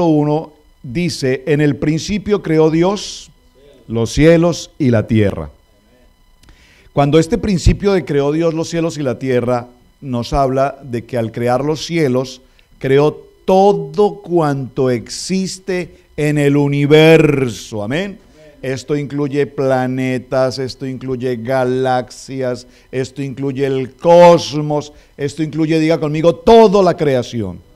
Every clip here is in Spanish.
1 dice, en el principio creó Dios los cielos y la tierra. Cuando este principio de creó Dios los cielos y la tierra nos habla de que al crear los cielos, creó todo cuanto existe en el universo. Amén. Esto incluye planetas, esto incluye galaxias, esto incluye el cosmos, esto incluye, diga conmigo, toda la creación.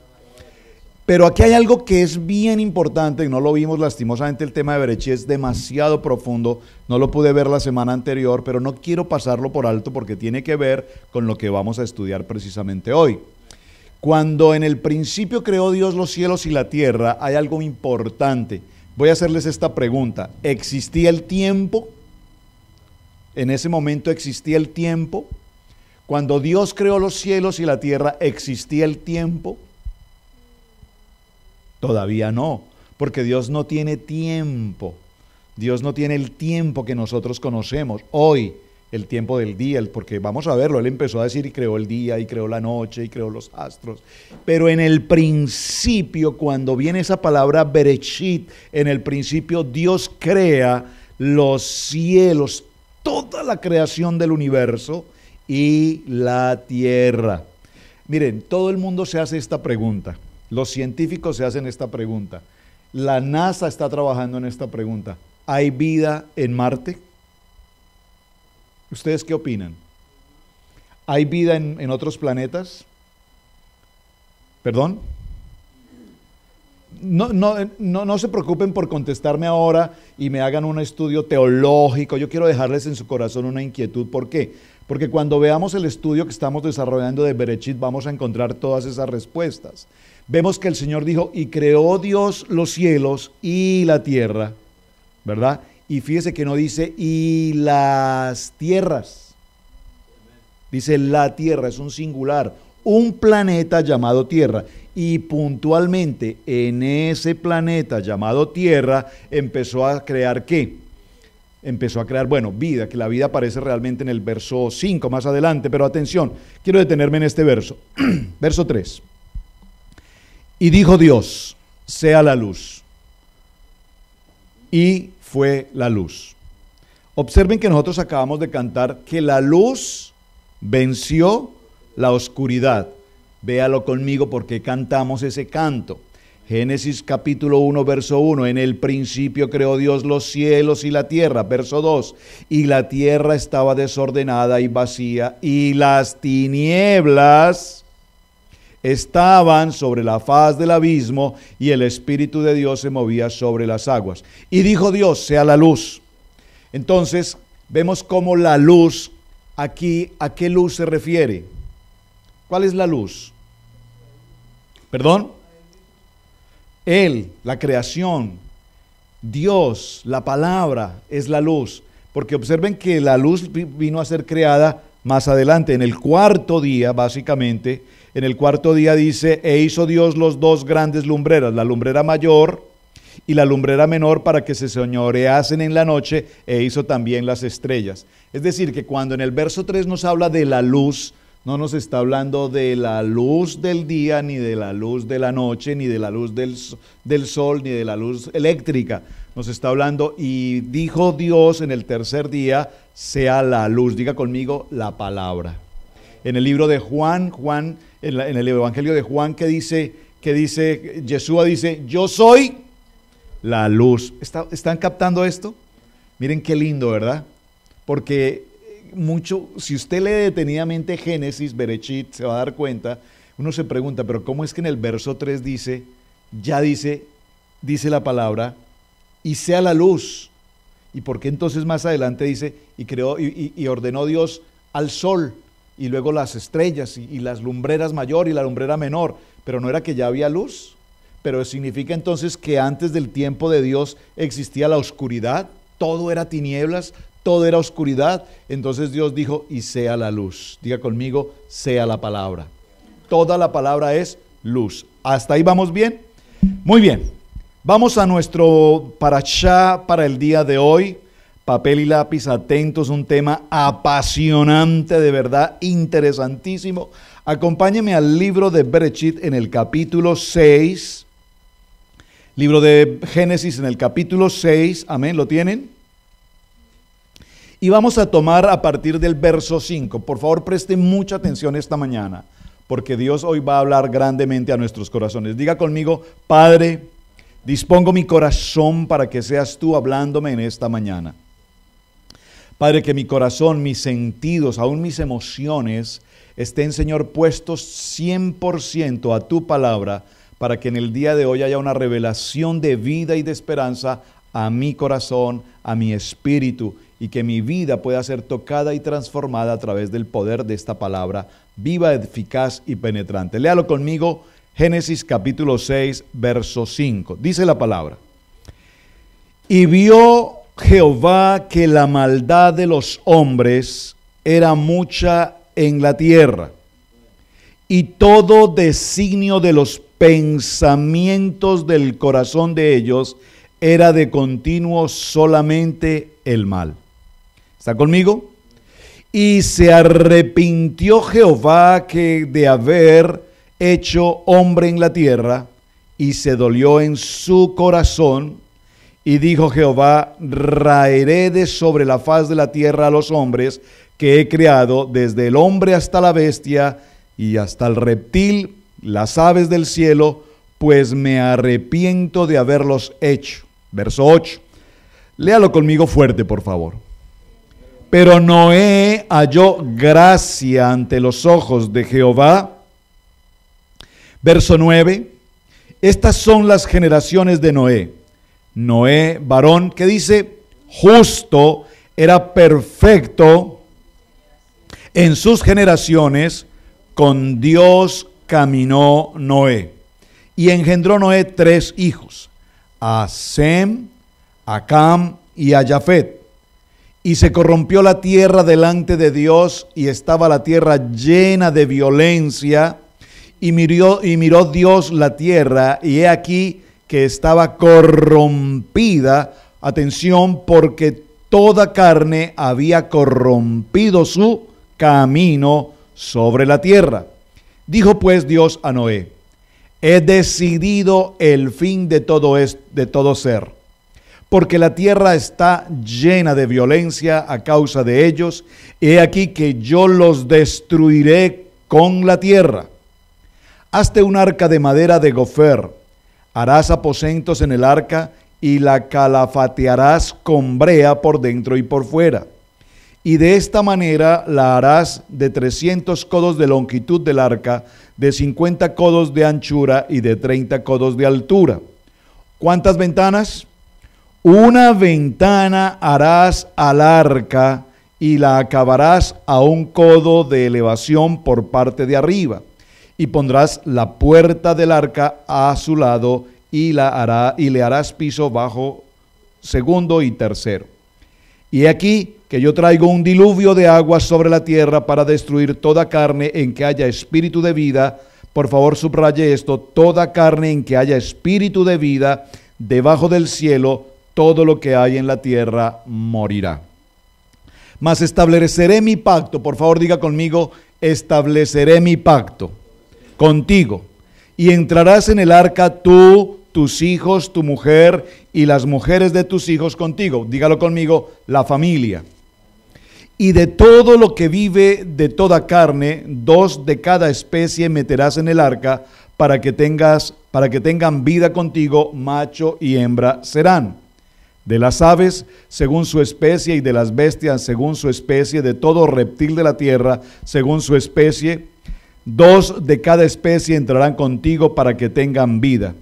Pero aquí hay algo que es bien importante y no lo vimos lastimosamente, el tema de Berechí es demasiado profundo, no lo pude ver la semana anterior, pero no quiero pasarlo por alto porque tiene que ver con lo que vamos a estudiar precisamente hoy. Cuando en el principio creó Dios los cielos y la tierra, hay algo importante. Voy a hacerles esta pregunta. ¿Existía el tiempo? En ese momento existía el tiempo. Cuando Dios creó los cielos y la tierra, ¿existía el tiempo? Todavía no, porque Dios no tiene tiempo. Dios no tiene el tiempo que nosotros conocemos hoy, el tiempo del día, porque vamos a verlo, Él empezó a decir y creó el día y creó la noche y creó los astros. Pero en el principio, cuando viene esa palabra berechit en el principio Dios crea los cielos, toda la creación del universo y la tierra. Miren, todo el mundo se hace esta pregunta. Los científicos se hacen esta pregunta. La NASA está trabajando en esta pregunta. ¿Hay vida en Marte? ¿Ustedes qué opinan? ¿Hay vida en, otros planetas? ¿Perdón? No, no, no, no, se preocupen por contestarme ahora y me hagan un estudio teológico. Yo quiero dejarles en su corazón una inquietud. ¿Por qué? Porque cuando veamos el estudio que estamos desarrollando de Berechit vamos a encontrar todas esas respuestas vemos que el Señor dijo, y creó Dios los cielos y la tierra, ¿verdad? Y fíjese que no dice, y las tierras. Dice la tierra, es un singular, un planeta llamado tierra. Y puntualmente en ese planeta llamado tierra empezó a crear qué? Empezó a crear, bueno, vida, que la vida aparece realmente en el verso 5 más adelante, pero atención, quiero detenerme en este verso, verso 3. Y dijo Dios, sea la luz. Y fue la luz. Observen que nosotros acabamos de cantar que la luz venció la oscuridad. Véalo conmigo porque cantamos ese canto. Génesis capítulo 1, verso 1. En el principio creó Dios los cielos y la tierra. Verso 2. Y la tierra estaba desordenada y vacía y las tinieblas estaban sobre la faz del abismo y el Espíritu de Dios se movía sobre las aguas. Y dijo Dios, sea la luz. Entonces vemos cómo la luz, aquí, ¿a qué luz se refiere? ¿Cuál es la luz? ¿Perdón? Él, la creación, Dios, la palabra es la luz. Porque observen que la luz vino a ser creada más adelante, en el cuarto día, básicamente, en el cuarto día dice, e hizo Dios los dos grandes lumbreras, la lumbrera mayor y la lumbrera menor para que se señoreasen en la noche, e hizo también las estrellas. Es decir, que cuando en el verso 3 nos habla de la luz, no nos está hablando de la luz del día, ni de la luz de la noche, ni de la luz del, del, sol, ni de la luz eléctrica. Nos está hablando y dijo Dios en el tercer día, sea la luz. Diga conmigo la palabra. En el libro de Juan, Juan en, el Evangelio de Juan que dice, que dice, Yeshua dice, yo soy la luz. ¿Están captando esto? Miren qué lindo, ¿verdad? Porque eh, mucho, si usted lee detenidamente Génesis, Berechit, se va a dar cuenta, uno se pregunta, pero ¿cómo es que en el verso 3 dice, ya dice, dice la palabra, y sea la luz? ¿Y por qué entonces más adelante dice, y, creó, y, y ordenó Dios al sol? y luego las estrellas y, las lumbreras mayor y la lumbrera menor, pero no era que ya había luz, pero significa entonces que antes del tiempo de Dios existía la oscuridad, todo era tinieblas, todo era oscuridad, entonces Dios dijo, y sea la luz, diga conmigo, sea la palabra. Toda la palabra es luz. ¿Hasta ahí vamos bien? Muy bien, vamos a nuestro parachá para el día de hoy papel y lápiz, atentos, un tema apasionante, de verdad, interesantísimo. Acompáñeme al libro de Berechit en el capítulo 6. Libro de Génesis en el capítulo 6, amén, ¿lo tienen? Y vamos a tomar a partir del verso 5. Por favor, presten mucha atención esta mañana, porque Dios hoy va a hablar grandemente a nuestros corazones. Diga conmigo, Padre, dispongo mi corazón para que seas tú hablándome en esta mañana. Padre, que mi corazón, mis sentidos, aún mis emociones estén, Señor, puestos 100% a tu palabra para que en el día de hoy haya una revelación de vida y de esperanza a mi corazón, a mi espíritu, y que mi vida pueda ser tocada y transformada a través del poder de esta palabra viva, eficaz y penetrante. Léalo conmigo, Génesis capítulo 6, verso 5. Dice la palabra. Y vio Jehová que la maldad de los hombres era mucha en la tierra y todo designio de los pensamientos del corazón de ellos era de continuo solamente el mal. ¿Está conmigo? Y se arrepintió Jehová que de haber hecho hombre en la tierra y se dolió en su corazón y dijo Jehová, raeré de sobre la faz de la tierra a los hombres que he creado, desde el hombre hasta la bestia y hasta el reptil, las aves del cielo, pues me arrepiento de haberlos hecho. Verso 8. Léalo conmigo fuerte, por favor. Pero Noé halló gracia ante los ojos de Jehová. Verso 9. Estas son las generaciones de Noé. Noé, varón, que dice, justo, era perfecto en sus generaciones, con Dios caminó Noé. Y engendró Noé tres hijos, a Sem, a Cam y a Jafet. Y se corrompió la tierra delante de Dios y estaba la tierra llena de violencia. Y miró, y miró Dios la tierra y he aquí que estaba corrompida, atención, porque toda carne había corrompido su camino sobre la tierra. Dijo pues Dios a Noé, he decidido el fin de todo, de todo ser, porque la tierra está llena de violencia a causa de ellos, he aquí que yo los destruiré con la tierra. Hazte un arca de madera de gofer harás aposentos en el arca y la calafatearás con brea por dentro y por fuera. Y de esta manera la harás de 300 codos de longitud del arca, de 50 codos de anchura y de 30 codos de altura. ¿Cuántas ventanas? Una ventana harás al arca y la acabarás a un codo de elevación por parte de arriba y pondrás la puerta del arca a su lado y, le harás piso bajo segundo y tercero. Y aquí que yo traigo un diluvio de agua sobre la tierra para destruir toda carne en que haya espíritu de vida. Por favor, subraye esto, toda carne en que haya espíritu de vida debajo del cielo, todo lo que hay en la tierra morirá. Mas estableceré mi pacto, por favor diga conmigo, estableceré mi pacto contigo, y entrarás en el arca tú, tus hijos, tu mujer y las mujeres de tus hijos contigo. Dígalo conmigo, la familia. Y de todo lo que vive de toda carne, dos de cada especie meterás en el arca para que tengas para que tengan vida contigo, macho y hembra serán. De las aves, según su especie, y de las bestias, según su especie, de todo reptil de la tierra, según su especie, Dos de cada especie entrarán contigo para que tengan vida.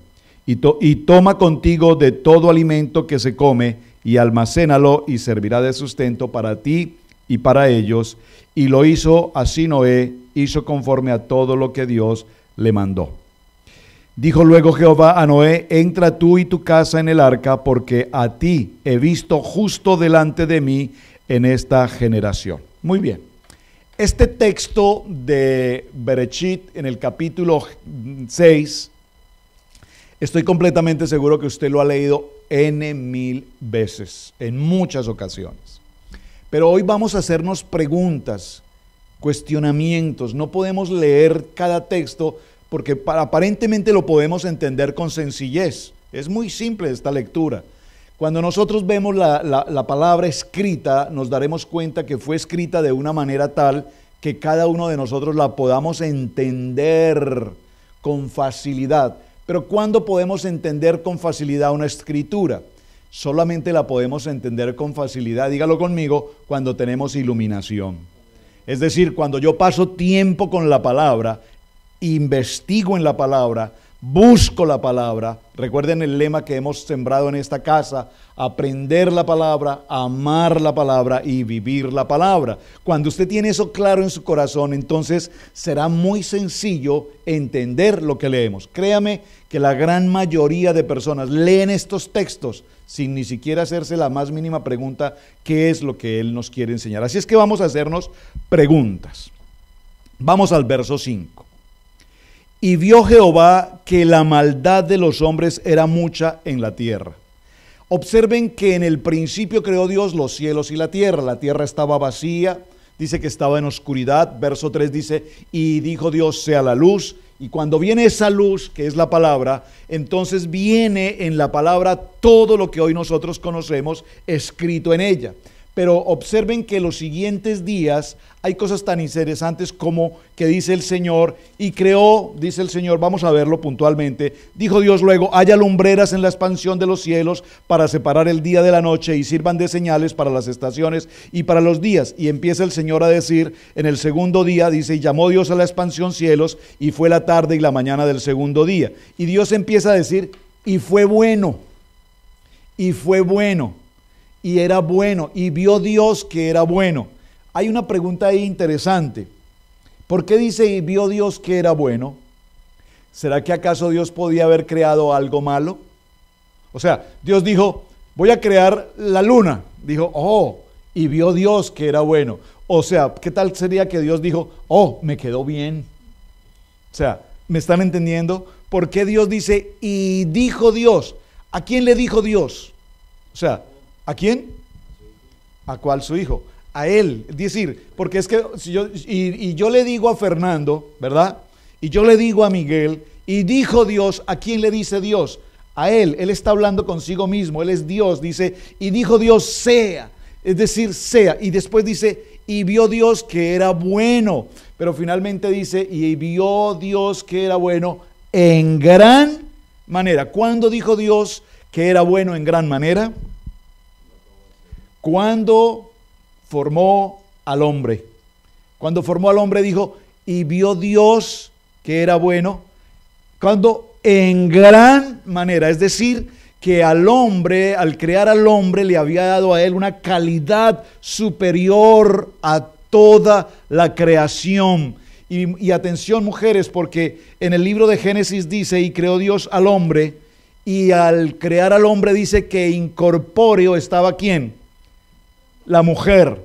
Y, y toma contigo de todo alimento que se come y almacénalo y servirá de sustento para ti y para ellos. Y lo hizo así Noé, hizo conforme a todo lo que Dios le mandó. Dijo luego Jehová a Noé, entra tú y tu casa en el arca, porque a ti he visto justo delante de mí en esta generación. Muy bien. Este texto de Berechit en el capítulo 6, estoy completamente seguro que usted lo ha leído N mil veces, en muchas ocasiones. Pero hoy vamos a hacernos preguntas, cuestionamientos. No podemos leer cada texto porque aparentemente lo podemos entender con sencillez. Es muy simple esta lectura. Cuando nosotros vemos la, palabra escrita, nos daremos cuenta que fue escrita de una manera tal que cada uno de nosotros la podamos entender con facilidad. Pero ¿cuándo podemos entender con facilidad una escritura? Solamente la podemos entender con facilidad, dígalo conmigo, cuando tenemos iluminación. Es decir, cuando yo paso tiempo con la palabra, investigo en la palabra, busco la palabra. Recuerden el lema que hemos sembrado en esta casa, aprender la palabra, amar la palabra y vivir la palabra. Cuando usted tiene eso claro en su corazón, entonces será muy sencillo entender lo que leemos. Créame que la gran mayoría de personas leen estos textos sin ni siquiera hacerse la más mínima pregunta, ¿qué es lo que Él nos quiere enseñar? Así es que vamos a hacernos preguntas. Vamos al verso 5. Y vio Jehová que la maldad de los hombres era mucha en la tierra. Observen que en el principio creó Dios los cielos y la tierra. La tierra estaba vacía, dice que estaba en oscuridad. Verso 3 dice, y dijo Dios, sea la luz. Y cuando viene esa luz, que es la palabra, entonces viene en la palabra todo lo que hoy nosotros conocemos escrito en ella pero observen que los siguientes días hay cosas tan interesantes como que dice el Señor, y creó, dice el Señor, vamos a verlo puntualmente, dijo Dios luego, haya lumbreras en la expansión de los cielos para separar el día de la noche y sirvan de señales para las estaciones y para los días. Y empieza el Señor a decir, en el segundo día, dice, y llamó Dios a la expansión cielos, y fue la tarde y la mañana del segundo día. Y Dios empieza a decir, y fue bueno, y fue bueno y era bueno, y vio Dios que era bueno. Hay una pregunta ahí interesante. ¿Por qué dice y vio Dios que era bueno? ¿Será que acaso Dios podía haber creado algo malo? O sea, Dios dijo, voy a crear la luna. Dijo, oh, y vio Dios que era bueno. O sea, ¿qué tal sería que Dios dijo, oh, me quedó bien? O sea, ¿me están entendiendo? ¿Por qué Dios dice, y dijo Dios? ¿A quién le dijo Dios? O sea, ¿A quién? ¿A cuál su hijo? A él. Es decir, porque es que si yo, y, yo le digo a Fernando, ¿verdad? Y yo le digo a Miguel, y dijo Dios, ¿a quién le dice Dios? A él, él está hablando consigo mismo, él es Dios, dice, y dijo Dios sea, es decir, sea, y después dice, y vio Dios que era bueno, pero finalmente dice, y vio Dios que era bueno en gran manera. ¿Cuándo dijo Dios que era bueno en gran manera? Cuando formó al hombre, cuando formó al hombre dijo, y vio Dios que era bueno, cuando en gran manera, es decir, que al hombre, al crear al hombre, le había dado a él una calidad superior a toda la creación. Y, atención mujeres, porque en el libro de Génesis dice, y creó Dios al hombre, y al crear al hombre dice que incorpóreo estaba quién? la mujer.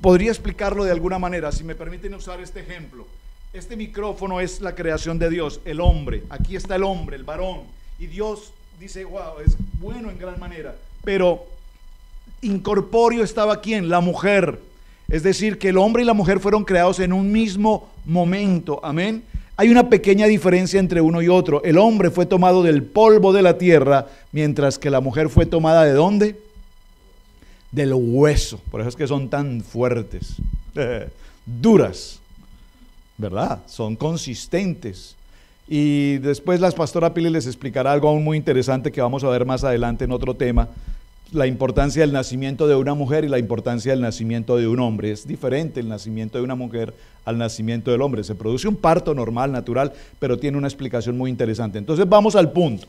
Podría explicarlo de alguna manera, si me permiten usar este ejemplo. Este micrófono es la creación de Dios, el hombre. Aquí está el hombre, el varón. Y Dios dice, wow, es bueno en gran manera. Pero incorpóreo estaba quién? La mujer. Es decir, que el hombre y la mujer fueron creados en un mismo momento. Amén. Hay una pequeña diferencia entre uno y otro. El hombre fue tomado del polvo de la tierra, mientras que la mujer fue tomada de dónde? del hueso. Por eso es que son tan fuertes, duras, ¿verdad? Son consistentes. Y después las pastora Pili les explicará algo aún muy interesante que vamos a ver más adelante en otro tema, la importancia del nacimiento de una mujer y la importancia del nacimiento de un hombre. Es diferente el nacimiento de una mujer al nacimiento del hombre. Se produce un parto normal, natural, pero tiene una explicación muy interesante. Entonces vamos al punto.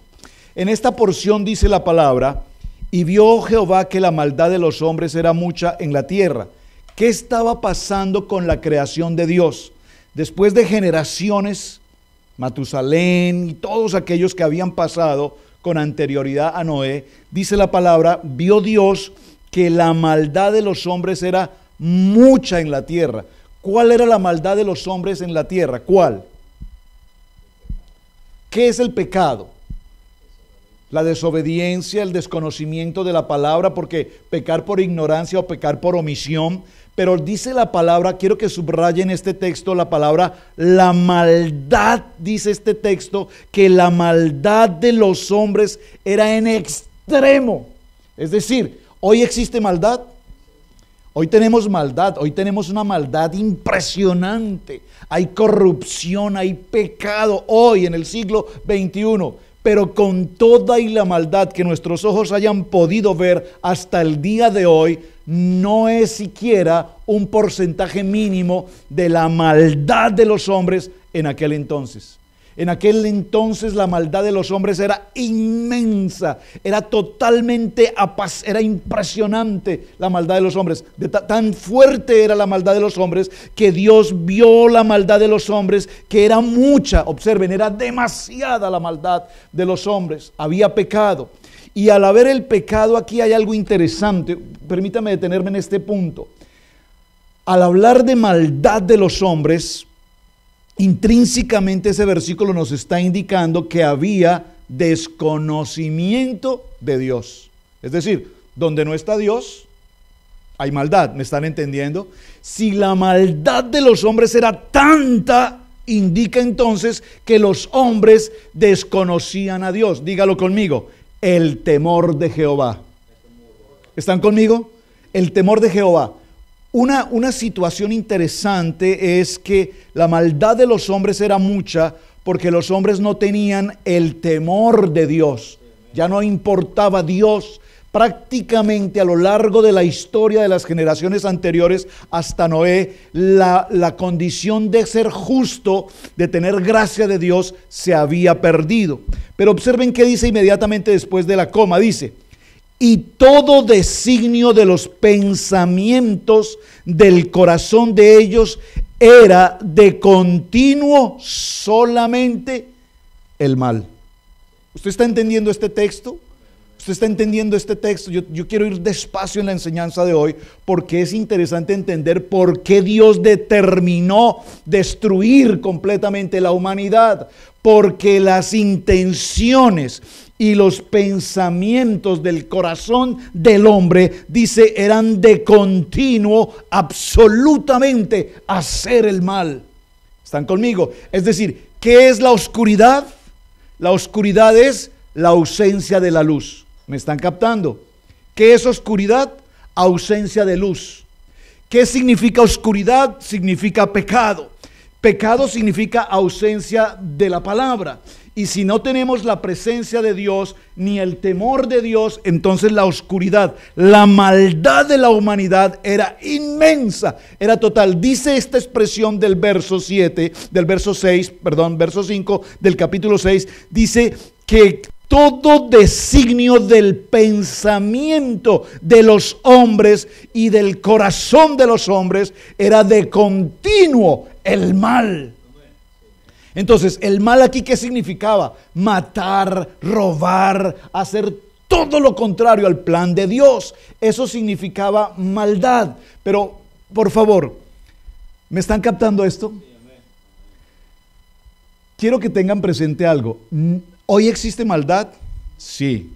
En esta porción dice la palabra, y vio oh Jehová que la maldad de los hombres era mucha en la tierra. ¿Qué estaba pasando con la creación de Dios? Después de generaciones, Matusalén y todos aquellos que habían pasado con anterioridad a Noé, dice la palabra, vio Dios que la maldad de los hombres era mucha en la tierra. ¿Cuál era la maldad de los hombres en la tierra? ¿Cuál? ¿Qué es el pecado? La desobediencia, el desconocimiento de la palabra, porque pecar por ignorancia o pecar por omisión. Pero dice la palabra, quiero que subrayen este texto, la palabra, la maldad, dice este texto, que la maldad de los hombres era en extremo. Es decir, hoy existe maldad, Hoy tenemos maldad, hoy tenemos una maldad impresionante. Hay corrupción, hay pecado hoy en el siglo XXI pero con toda y la maldad que nuestros ojos hayan podido ver hasta el día de hoy, no es siquiera un porcentaje mínimo de la maldad de los hombres en aquel entonces. En aquel entonces la maldad de los hombres era inmensa, era totalmente, apaz, era impresionante la maldad de los hombres. De tan fuerte era la maldad de los hombres que Dios vio la maldad de los hombres, que era mucha, observen, era demasiada la maldad de los hombres. Había pecado. Y al haber el pecado aquí hay algo interesante. Permítame detenerme en este punto. Al hablar de maldad de los hombres, Intrínsecamente ese versículo nos está indicando que había desconocimiento de Dios. Es decir, donde no está Dios, hay maldad, ¿me están entendiendo? Si la maldad de los hombres era tanta, indica entonces que los hombres desconocían a Dios. Dígalo conmigo, el temor de Jehová. ¿Están conmigo? El temor de Jehová. Una, situación interesante es que la maldad de los hombres era mucha porque los hombres no tenían el temor de Dios. Ya no importaba Dios. Prácticamente a lo largo de la historia de las generaciones anteriores hasta Noé, la, la condición de ser justo, de tener gracia de Dios, se había perdido. Pero observen qué dice inmediatamente después de la coma. Dice, y todo designio de los pensamientos del corazón de ellos era de continuo solamente el mal. ¿Usted está entendiendo este texto? ¿Usted está entendiendo este texto? Yo, quiero ir despacio en la enseñanza de hoy porque es interesante entender por qué Dios determinó destruir completamente la humanidad. Porque las intenciones y los pensamientos del corazón del hombre, dice, eran de continuo absolutamente hacer el mal. ¿Están conmigo? Es decir, ¿qué es la oscuridad? La oscuridad es la ausencia de la luz. ¿Me están captando? ¿Qué es oscuridad? Ausencia de luz. ¿Qué significa oscuridad? Significa pecado. Pecado significa ausencia de la palabra. Y si no tenemos la presencia de Dios ni el temor de Dios, entonces la oscuridad, la maldad de la humanidad era inmensa, era total. Dice esta expresión del verso 7, del verso 6, perdón, verso 5 del capítulo 6, dice que todo designio del pensamiento de los hombres y del corazón de los hombres era de continuo el mal. Entonces, el mal aquí, ¿qué significaba? Matar, robar, hacer todo lo contrario al plan de Dios. Eso significaba maldad. Pero, por favor, ¿me están captando esto? Quiero que tengan presente algo. ¿Hoy existe maldad? Sí.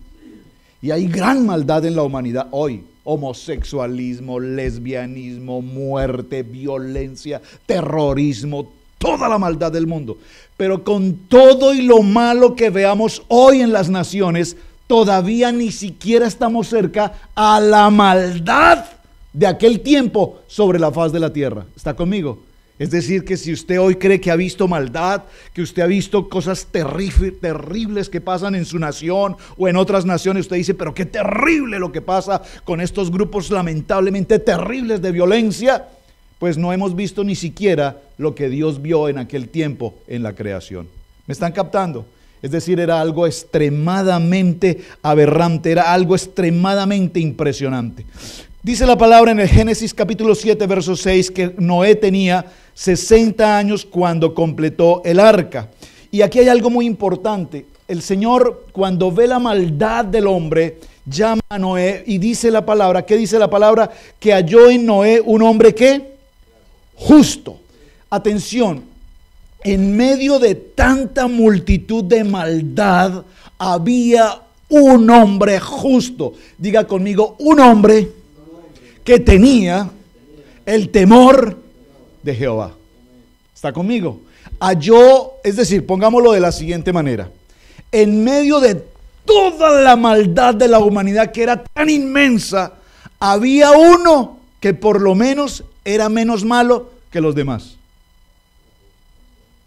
Y hay gran maldad en la humanidad hoy homosexualismo, lesbianismo, muerte, violencia, terrorismo, toda la maldad del mundo. Pero con todo y lo malo que veamos hoy en las naciones, todavía ni siquiera estamos cerca a la maldad de aquel tiempo sobre la faz de la tierra. ¿Está conmigo? Es decir, que si usted hoy cree que ha visto maldad, que usted ha visto cosas terribles que pasan en su nación o en otras naciones, usted dice, pero qué terrible lo que pasa con estos grupos lamentablemente terribles de violencia pues no hemos visto ni siquiera lo que Dios vio en aquel tiempo en la creación. ¿Me están captando? Es decir, era algo extremadamente aberrante, era algo extremadamente impresionante. Dice la palabra en el Génesis capítulo 7, verso 6, que Noé tenía 60 años cuando completó el arca. Y aquí hay algo muy importante. El Señor, cuando ve la maldad del hombre, llama a Noé y dice la palabra, ¿qué dice la palabra? Que halló en Noé un hombre que justo. Atención, en medio de tanta multitud de maldad había un hombre justo. Diga conmigo, un hombre que tenía el temor de Jehová. ¿Está conmigo? Halló, es decir, pongámoslo de la siguiente manera. En medio de toda la maldad de la humanidad que era tan inmensa, había uno que por lo menos era menos malo que los demás.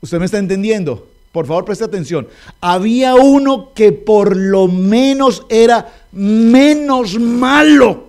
¿Usted me está entendiendo? Por favor, preste atención. Había uno que por lo menos era menos malo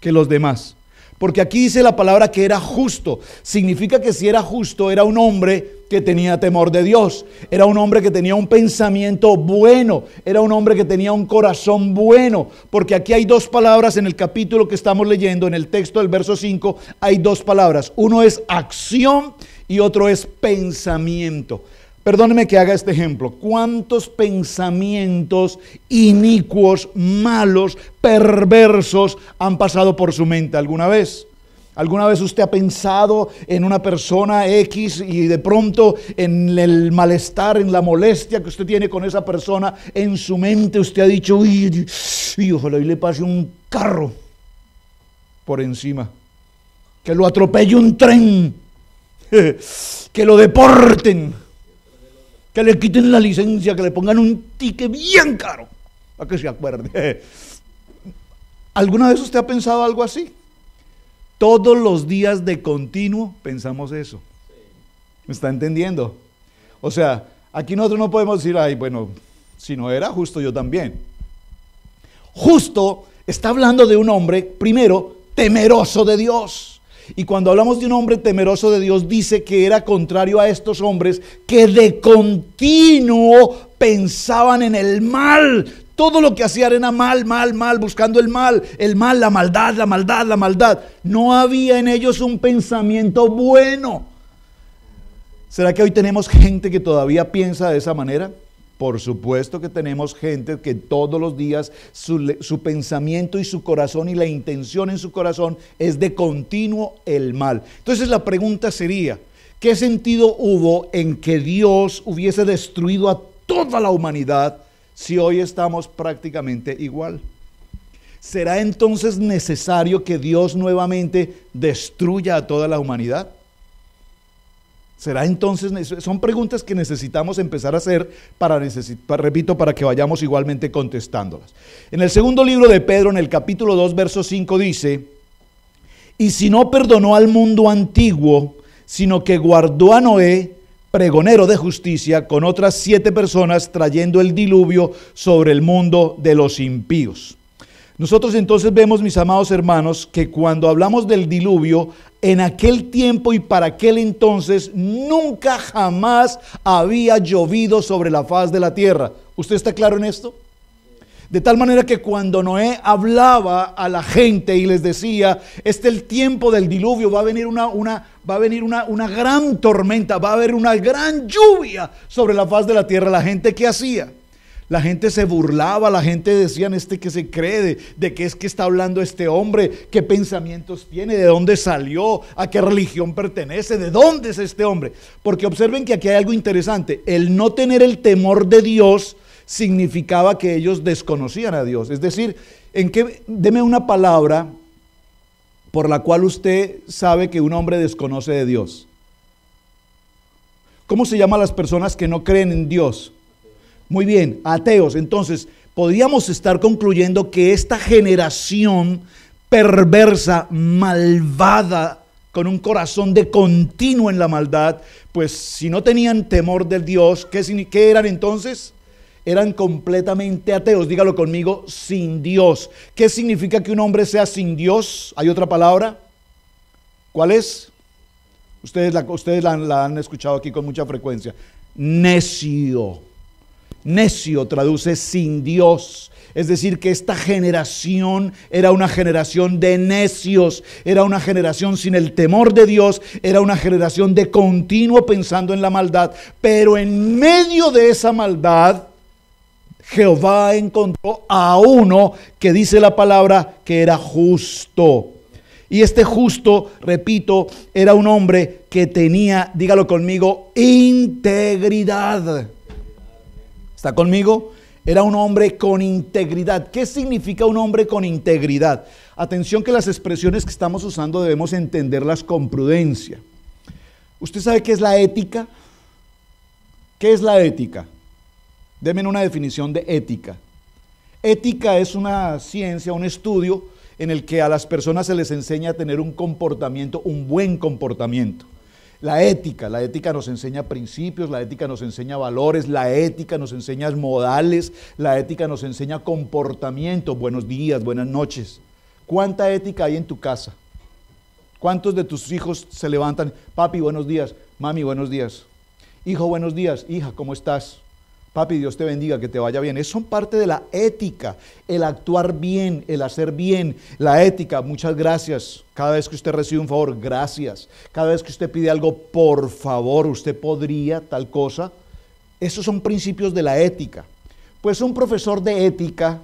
que los demás. Porque aquí dice la palabra que era justo. Significa que si era justo, era un hombre que tenía temor de Dios. Era un hombre que tenía un pensamiento bueno. Era un hombre que tenía un corazón bueno. Porque aquí hay dos palabras en el capítulo que estamos leyendo, en el texto del verso 5, hay dos palabras. Uno es acción y otro es pensamiento. Perdóneme que haga este ejemplo. ¿Cuántos pensamientos inicuos, malos, perversos han pasado por su mente alguna vez? ¿Alguna vez usted ha pensado en una persona X y de pronto en el malestar, en la molestia que usted tiene con esa persona, en su mente usted ha dicho, uy, ojalá y le pase un carro por encima, que lo atropelle un tren, que lo deporten? que le quiten la licencia, que le pongan un tique bien caro, para que se acuerde. ¿Alguna vez usted ha pensado algo así? Todos los días de continuo pensamos eso. ¿Me está entendiendo? O sea, aquí nosotros no podemos decir, ay, bueno, si no era justo yo también. Justo está hablando de un hombre, primero, temeroso de Dios. Y cuando hablamos de un hombre temeroso de Dios, dice que era contrario a estos hombres que de continuo pensaban en el mal. Todo lo que hacían era mal, mal, mal, buscando el mal, el mal, la maldad, la maldad, la maldad. No había en ellos un pensamiento bueno. ¿Será que hoy tenemos gente que todavía piensa de esa manera? Por supuesto que tenemos gente que todos los días su, pensamiento y su corazón y la intención en su corazón es de continuo el mal. Entonces la pregunta sería, ¿qué sentido hubo en que Dios hubiese destruido a toda la humanidad si hoy estamos prácticamente igual? ¿Será entonces necesario que Dios nuevamente destruya a toda la humanidad? ¿Será entonces, son preguntas que necesitamos empezar a hacer para, repito, para que vayamos igualmente contestándolas. En el segundo libro de Pedro, en el capítulo 2, verso 5 dice, y si no perdonó al mundo antiguo, sino que guardó a Noé, pregonero de justicia, con otras siete personas trayendo el diluvio sobre el mundo de los impíos. Nosotros entonces vemos, mis amados hermanos, que cuando hablamos del diluvio, en aquel tiempo y para aquel entonces nunca jamás había llovido sobre la faz de la tierra. ¿Usted está claro en esto? De tal manera que cuando Noé hablaba a la gente y les decía, este es el tiempo del diluvio, va a venir una, va a venir una, una gran tormenta, va a haber una gran lluvia sobre la faz de la tierra, la gente que hacía la gente se burlaba, la gente decía, este que se cree, de, qué es que está hablando este hombre, qué pensamientos tiene, de dónde salió, a qué religión pertenece, de dónde es este hombre. Porque observen que aquí hay algo interesante. El no tener el temor de Dios significaba que ellos desconocían a Dios. Es decir, en qué, deme una palabra por la cual usted sabe que un hombre desconoce de Dios. ¿Cómo se llama a las personas que no creen en Dios? Muy bien, ateos. Entonces, podríamos estar concluyendo que esta generación perversa, malvada, con un corazón de continuo en la maldad, pues si no tenían temor del Dios, ¿qué, eran entonces? Eran completamente ateos, dígalo conmigo, sin Dios. ¿Qué significa que un hombre sea sin Dios? ¿Hay otra palabra? ¿Cuál es? Ustedes, la, la han escuchado aquí con mucha frecuencia. Necio necio traduce sin Dios. Es decir, que esta generación era una generación de necios, era una generación sin el temor de Dios, era una generación de continuo pensando en la maldad. Pero en medio de esa maldad, Jehová encontró a uno que dice la palabra que era justo. Y este justo, repito, era un hombre que tenía, dígalo conmigo, integridad. ¿Está conmigo? Era un hombre con integridad. ¿Qué significa un hombre con integridad? Atención que las expresiones que estamos usando debemos entenderlas con prudencia. ¿Usted sabe qué es la ética? ¿Qué es la ética? Deme una definición de ética. Ética es una ciencia, un estudio en el que a las personas se les enseña a tener un comportamiento, un buen comportamiento. La ética, la ética nos enseña principios, la ética nos enseña valores, la ética nos enseña modales, la ética nos enseña comportamiento, buenos días, buenas noches. ¿Cuánta ética hay en tu casa? ¿Cuántos de tus hijos se levantan, papi, buenos días, mami, buenos días, hijo, buenos días, hija, ¿cómo estás? papi, Dios te bendiga, que te vaya bien. Es son parte de la ética, el actuar bien, el hacer bien, la ética. Muchas gracias. Cada vez que usted recibe un favor, gracias. Cada vez que usted pide algo, por favor, usted podría tal cosa. Esos son principios de la ética. Pues un profesor de ética,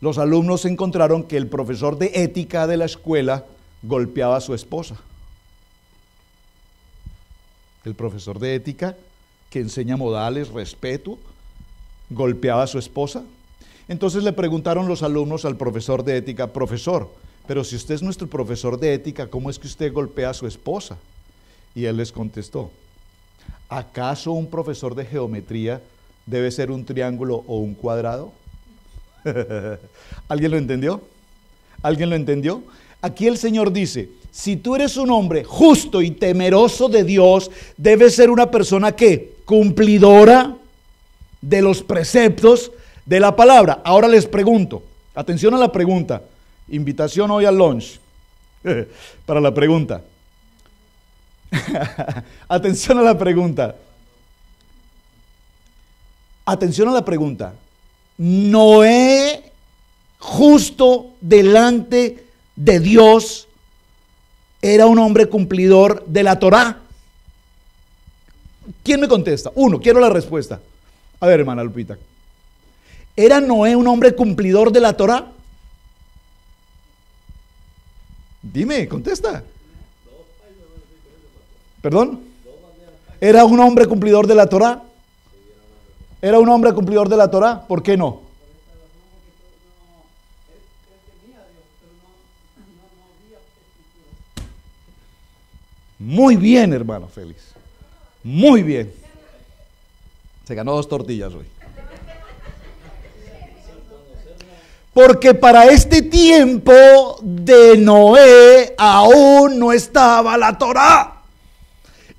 los alumnos encontraron que el profesor de ética de la escuela golpeaba a su esposa. El profesor de ética que enseña modales, respeto, golpeaba a su esposa. Entonces le preguntaron los alumnos al profesor de ética, profesor, pero si usted es nuestro profesor de ética, ¿cómo es que usted golpea a su esposa? Y él les contestó, ¿acaso un profesor de geometría debe ser un triángulo o un cuadrado? ¿Alguien lo entendió? ¿Alguien lo entendió? Aquí el Señor dice, si tú eres un hombre justo y temeroso de Dios, debes ser una persona que cumplidora de los preceptos de la palabra. Ahora les pregunto, atención a la pregunta, invitación hoy al lunch, para la pregunta. atención a la pregunta. Atención a la pregunta. Noé justo delante de Dios era un hombre cumplidor de la Torá. ¿Quién me contesta? Uno, quiero la respuesta. A ver, hermana Lupita. ¿Era Noé un hombre cumplidor de la Torah? Dime, contesta. ¿Perdón? ¿Era un hombre cumplidor de la Torah? ¿Era un hombre cumplidor de la Torah? ¿Por qué no? Muy bien, hermano Félix. Muy bien. Se ganó dos tortillas hoy. Porque para este tiempo de Noé aún no estaba la Torá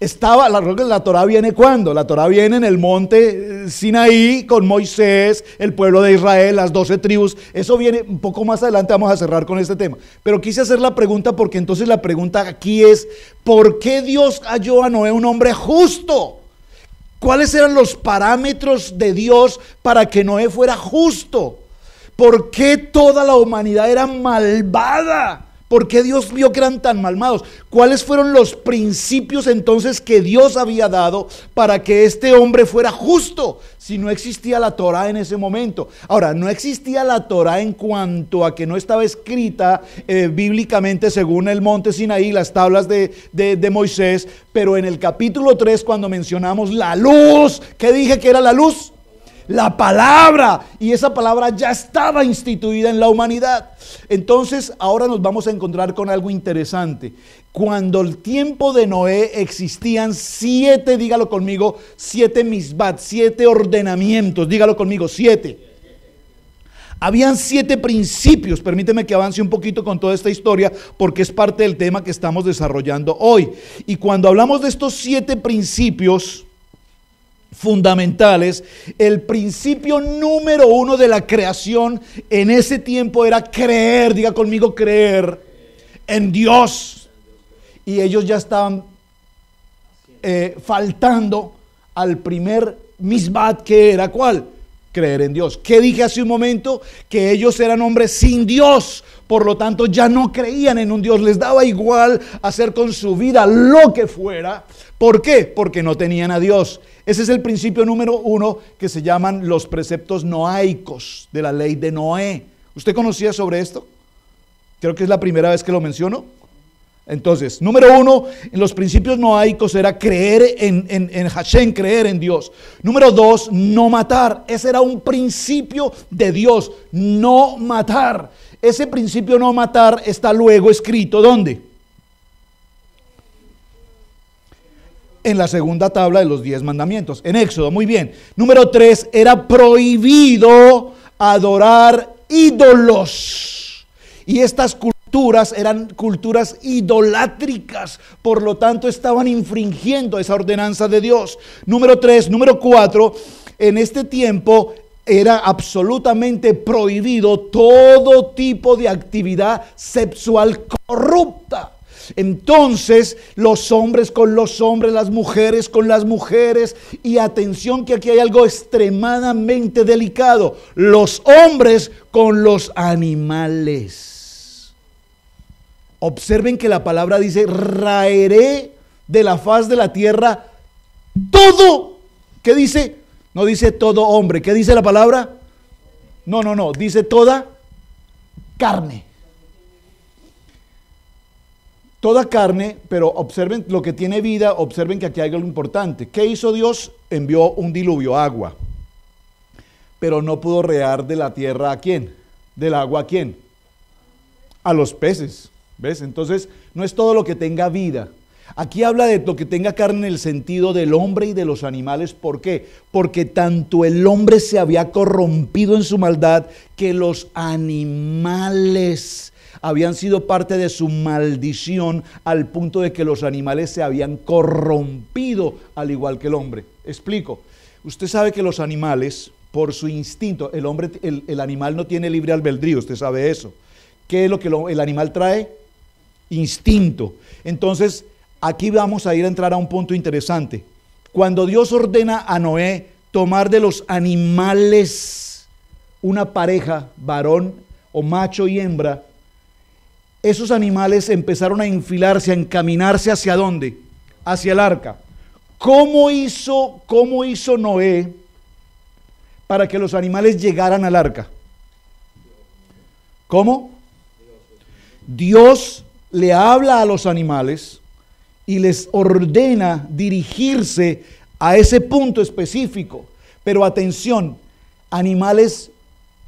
estaba, la, la Torah viene cuando? La Torah viene en el monte eh, Sinaí con Moisés, el pueblo de Israel, las doce tribus. Eso viene un poco más adelante, vamos a cerrar con este tema. Pero quise hacer la pregunta porque entonces la pregunta aquí es, ¿por qué Dios halló a Noé un hombre justo? ¿Cuáles eran los parámetros de Dios para que Noé fuera justo? ¿Por qué toda la humanidad era malvada? ¿Por qué Dios vio que eran tan malmados? ¿Cuáles fueron los principios entonces que Dios había dado para que este hombre fuera justo si no existía la Torah en ese momento? Ahora, no existía la Torah en cuanto a que no estaba escrita eh, bíblicamente según el monte Sinaí, las tablas de, de, de Moisés, pero en el capítulo 3 cuando mencionamos la luz, ¿qué dije que era la luz? la palabra. Y esa palabra ya estaba instituida en la humanidad. Entonces ahora nos vamos a encontrar con algo interesante. Cuando el tiempo de Noé existían siete, dígalo conmigo, siete misbat, siete ordenamientos, dígalo conmigo, siete. Habían siete principios, permíteme que avance un poquito con toda esta historia porque es parte del tema que estamos desarrollando hoy. Y cuando hablamos de estos siete principios, fundamentales, el principio número uno de la creación en ese tiempo era creer, diga conmigo creer en Dios. Y ellos ya estaban eh, faltando al primer misbat que era cuál? Creer en Dios. ¿Qué dije hace un momento? Que ellos eran hombres sin Dios, por lo tanto ya no creían en un Dios, les daba igual hacer con su vida lo que fuera. ¿Por qué? Porque no tenían a Dios. Ese es el principio número uno que se llaman los preceptos noaicos de la ley de Noé. ¿Usted conocía sobre esto? Creo que es la primera vez que lo menciono. Entonces, número uno, en los principios noaicos era creer en, en, en, Hashem, creer en Dios. Número dos, no matar. Ese era un principio de Dios, no matar. Ese principio no matar está luego escrito, ¿dónde? en la segunda tabla de los diez mandamientos, en Éxodo. Muy bien. Número tres, era prohibido adorar ídolos. Y estas culturas eran culturas idolátricas, por lo tanto estaban infringiendo esa ordenanza de Dios. Número tres, número cuatro, en este tiempo era absolutamente prohibido todo tipo de actividad sexual corrupta. Entonces los hombres con los hombres, las mujeres con las mujeres. Y atención que aquí hay algo extremadamente delicado. Los hombres con los animales. Observen que la palabra dice, raeré de la faz de la tierra todo. ¿Qué dice? No dice todo hombre. ¿Qué dice la palabra? No, no, no. Dice toda carne toda carne, pero observen lo que tiene vida, observen que aquí hay algo importante. ¿Qué hizo Dios? Envió un diluvio, agua. Pero no pudo rear de la tierra a quién? Del agua a quién? A los peces. ¿Ves? Entonces, no es todo lo que tenga vida. Aquí habla de lo que tenga carne en el sentido del hombre y de los animales. ¿Por qué? Porque tanto el hombre se había corrompido en su maldad que los animales habían sido parte de su maldición al punto de que los animales se habían corrompido al igual que el hombre. Explico. Usted sabe que los animales, por su instinto, el, hombre, el, animal no tiene libre albedrío, usted sabe eso. ¿Qué es lo que el animal trae? Instinto. Entonces, aquí vamos a ir a entrar a un punto interesante. Cuando Dios ordena a Noé tomar de los animales una pareja, varón o macho y hembra, esos animales empezaron a enfilarse, a encaminarse hacia dónde? Hacia el arca. ¿Cómo hizo, cómo hizo Noé para que los animales llegaran al arca? ¿Cómo? Dios le habla a los animales y les ordena dirigirse a ese punto específico. Pero atención, animales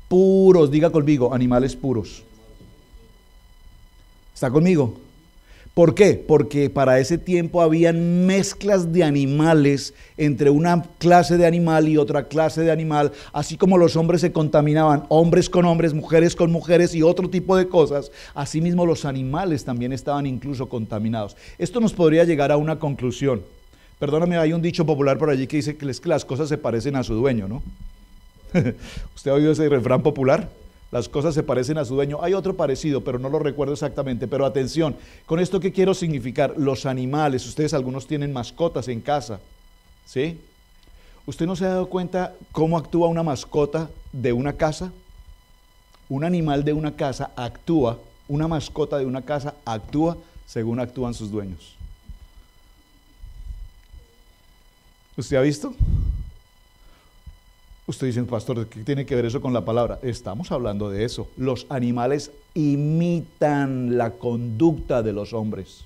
puros, diga conmigo, animales puros. ¿Está conmigo? ¿Por qué? Porque para ese tiempo habían mezclas de animales entre una clase de animal y otra clase de animal, así como los hombres se contaminaban, hombres con hombres, mujeres con mujeres y otro tipo de cosas, asimismo los animales también estaban incluso contaminados. Esto nos podría llegar a una conclusión. Perdóname, hay un dicho popular por allí que dice que las cosas se parecen a su dueño, ¿no? ¿Usted ha oído ese refrán popular? las cosas se parecen a su dueño. Hay otro parecido, pero no lo recuerdo exactamente. Pero atención, con esto que quiero significar, los animales, ustedes algunos tienen mascotas en casa, ¿sí? ¿Usted no se ha dado cuenta cómo actúa una mascota de una casa? Un animal de una casa actúa, una mascota de una casa actúa según actúan sus dueños. ¿Usted ha visto? Usted dice, pastor, ¿qué tiene que ver eso con la palabra? Estamos hablando de eso. Los animales imitan la conducta de los hombres.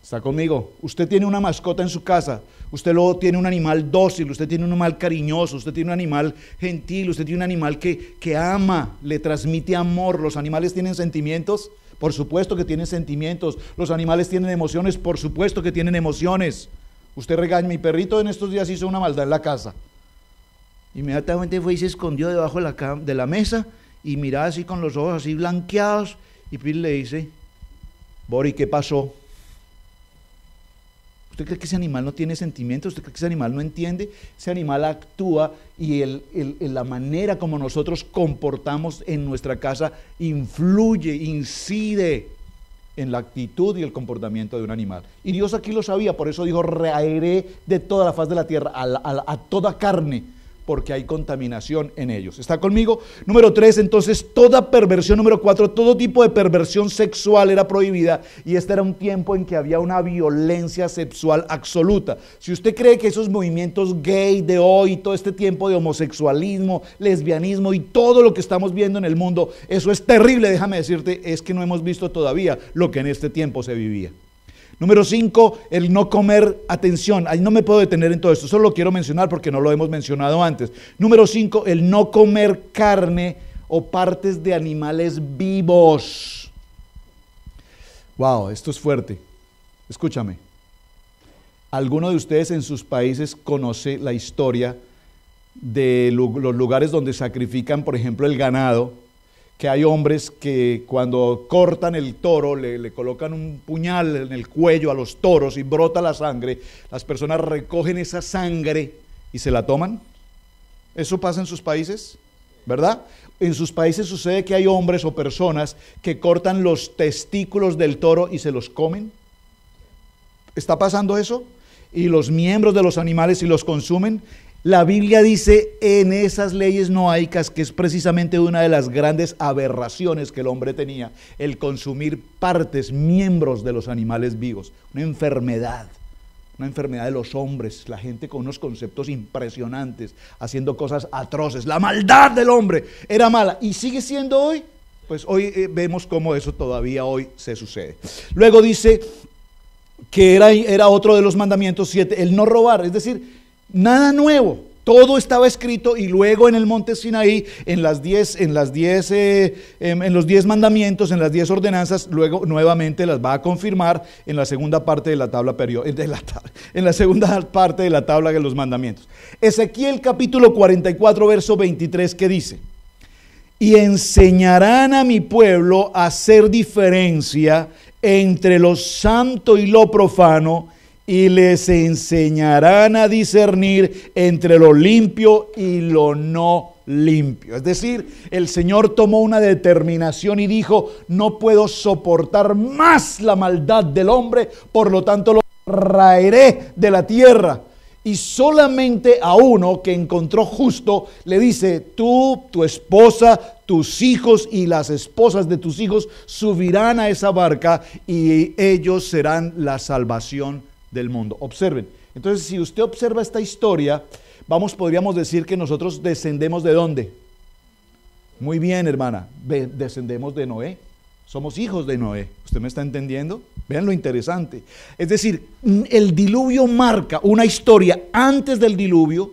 ¿Está conmigo? Usted tiene una mascota en su casa, usted luego tiene un animal dócil, usted tiene un animal cariñoso, usted tiene un animal gentil, usted tiene un animal que, que ama, le transmite amor. ¿Los animales tienen sentimientos? Por supuesto que tienen sentimientos. ¿Los animales tienen emociones? Por supuesto que tienen emociones. Usted regaña, mi perrito en estos días hizo una maldad en la casa. Inmediatamente fue y se escondió debajo de la, de la mesa y miraba así con los ojos así blanqueados. Y Pil le dice, Bori, ¿qué pasó? ¿Usted cree que ese animal no tiene sentimientos? ¿Usted cree que ese animal no entiende? Ese animal actúa y el, la manera como nosotros comportamos en nuestra casa influye, incide en la actitud y el comportamiento de un animal. Y Dios aquí lo sabía, por eso dijo, reaeré de toda la faz de la tierra a toda carne porque hay contaminación en ellos. ¿Está conmigo? Número tres, entonces toda perversión. Número cuatro, todo tipo de perversión sexual era prohibida y este era un tiempo en que había una violencia sexual absoluta. Si usted cree que esos movimientos gay de hoy, todo este tiempo de homosexualismo, lesbianismo y todo lo que estamos viendo en el mundo, eso es terrible, déjame decirte, es que no hemos visto todavía lo que en este tiempo se vivía. Número cinco, el no comer, atención, ahí no me puedo detener en todo esto, solo lo quiero mencionar porque no lo hemos mencionado antes. Número cinco, el no comer carne o partes de animales vivos. Wow, esto es fuerte. Escúchame. ¿Alguno de ustedes en sus países conoce la historia de los lugares donde sacrifican, por ejemplo, el ganado? que hay hombres que cuando cortan el toro le, colocan un puñal en el cuello a los toros y brota la sangre, las personas recogen esa sangre y se la toman. ¿Eso pasa en sus países? ¿Verdad? En sus países sucede que hay hombres o personas que cortan los testículos del toro y se los comen. ¿Está pasando eso? Y los miembros de los animales y los consumen. La Biblia dice, en esas leyes noaicas, que es precisamente una de las grandes aberraciones que el hombre tenía, el consumir partes, miembros de los animales vivos, una enfermedad una enfermedad de los hombres, la gente con unos conceptos impresionantes, haciendo cosas atroces, la maldad del hombre era mala y sigue siendo hoy. Pues hoy eh, vemos cómo eso todavía hoy se sucede. Luego dice que era, era otro de los mandamientos siete, el no robar, es decir, Nada nuevo. Todo estaba escrito y luego en el monte Sinaí, en, las diez, eh, em, en, los diez mandamientos, en las diez ordenanzas, luego nuevamente las va a confirmar en la segunda parte de la tabla eh, de en la segunda parte de la tabla de los mandamientos. Ezequiel capítulo 44, verso 23, que dice, y enseñarán a mi pueblo a hacer diferencia entre lo santo y lo profano y les enseñarán a discernir entre lo limpio y lo no limpio. Es decir, el Señor tomó una determinación y dijo, no puedo soportar más la maldad del hombre, por lo tanto lo raeré de la tierra. Y solamente a uno que encontró justo le dice, tú, tu esposa, tus hijos y las esposas de tus hijos subirán a esa barca y ellos serán la salvación del mundo. Observen. Entonces, si usted observa esta historia, vamos, podríamos decir que nosotros descendemos de dónde? Muy bien, hermana, descendemos de Noé. Somos hijos de Noé. ¿Usted me está entendiendo? Vean lo interesante. Es decir, el diluvio marca una historia antes del diluvio